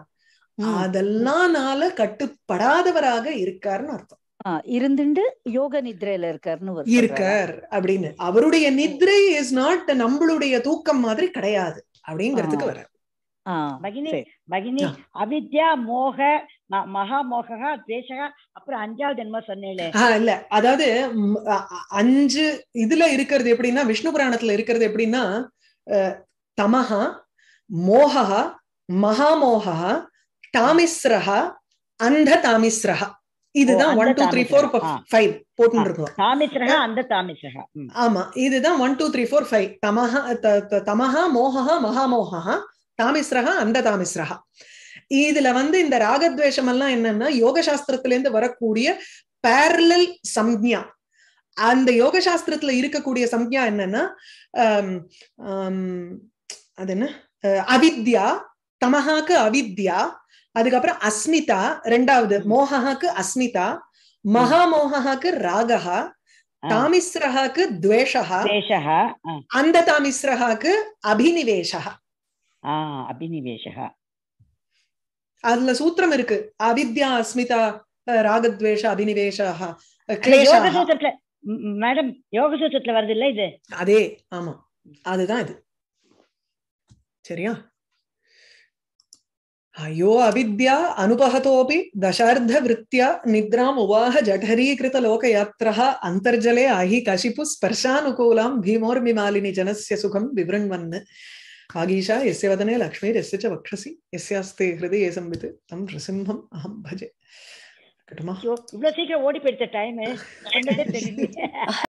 அதெல்லாம்னால கட்டுப்படாதவராக இருக்காருன்னு அர்த்தம் இருந்துட்டு யோக நித்ரையில இருக்காருன்னு இருக்கார் அப்படின்னு அவருடைய நித்ரை இஸ் நாட் நம்மளுடைய தூக்கம் மாதிரி கிடையாது அப்படிங்கிறதுக்கு வர பகினி பகினி அவித்யா மோக மகாமோகா துவேஷகா அப்புறம் அஞ்சாவது என்னமோ சொன்னேன் இல்ல அதாவது அஞ்சு இதுல இருக்கிறது எப்படின்னா விஷ்ணு புராணத்துல இருக்கிறது எப்படின்னா தமஹா மோகா மகாமோகா தாமிஸ்ரஹா அந்த தாமிஸ்ரஹா இதுதான் one two three four five போட்டுருக்கோம் தாமிஸ்ரஹா அந்த தாமிஸ்ரஹா ஆமா இதுதான் one two three four five தமஹா தமஹா மோகா மகாமோகா தாமிஸ்ரஹா அந்த தாமிஸ்ரஹா இதுல வந்து இந்த ராகத்வேஷம் எல்லாம் என்னன்னா யோக சாஸ்திரத்துல இருந்து வரக்கூடிய பேரலல் சம்ஞா அந்த யோக சாஸ்திரத்துல இருக்கக்கூடிய சம்ஞா என்னன்னா அது என்ன அவித்யா தமஹாக்கு அவித்யா அதுக்கப்புறம் அஸ்மிதா ரெண்டாவது மோகாக்கு அஸ்மிதா மகாமோகாக்கு ராகஹா தாமிஸ்ரஹாக்கு துவேஷஹா அந்த தாமிஸ்ரஹாக்கு அபினிவேஷஹா அபினிவேஷா அதுல சூத்திரம் இருக்கு அவித்யா அஸ்மிதா ராகத்வேஷ அபினிவேஷ மேடம் யோக சூத்திரத்துல வருது இல்ல இது அதே ஆமா அதுதான் இது சரியா அயோ அவித்யா அனுபகத்தோபி தசார்த்த விருத்தியா நித்ராம் உவாஹ லோக யாத்திரா அந்தர்ஜலே அஹி கசிப்பு ஸ்பர்ஷானுகூலாம் பீமோர்மிமாலினி ஜனசிய சுகம் விவருண்வன்னு आगीशा यस्य वदने लक्ष्मी यस्य च वक्षसि यस्यास्ते हृदये संवित् तं नृसिंहम् अहं भजे இவ்வளவு சீக்கிரம் ஓடி போயிடுச்ச டைம்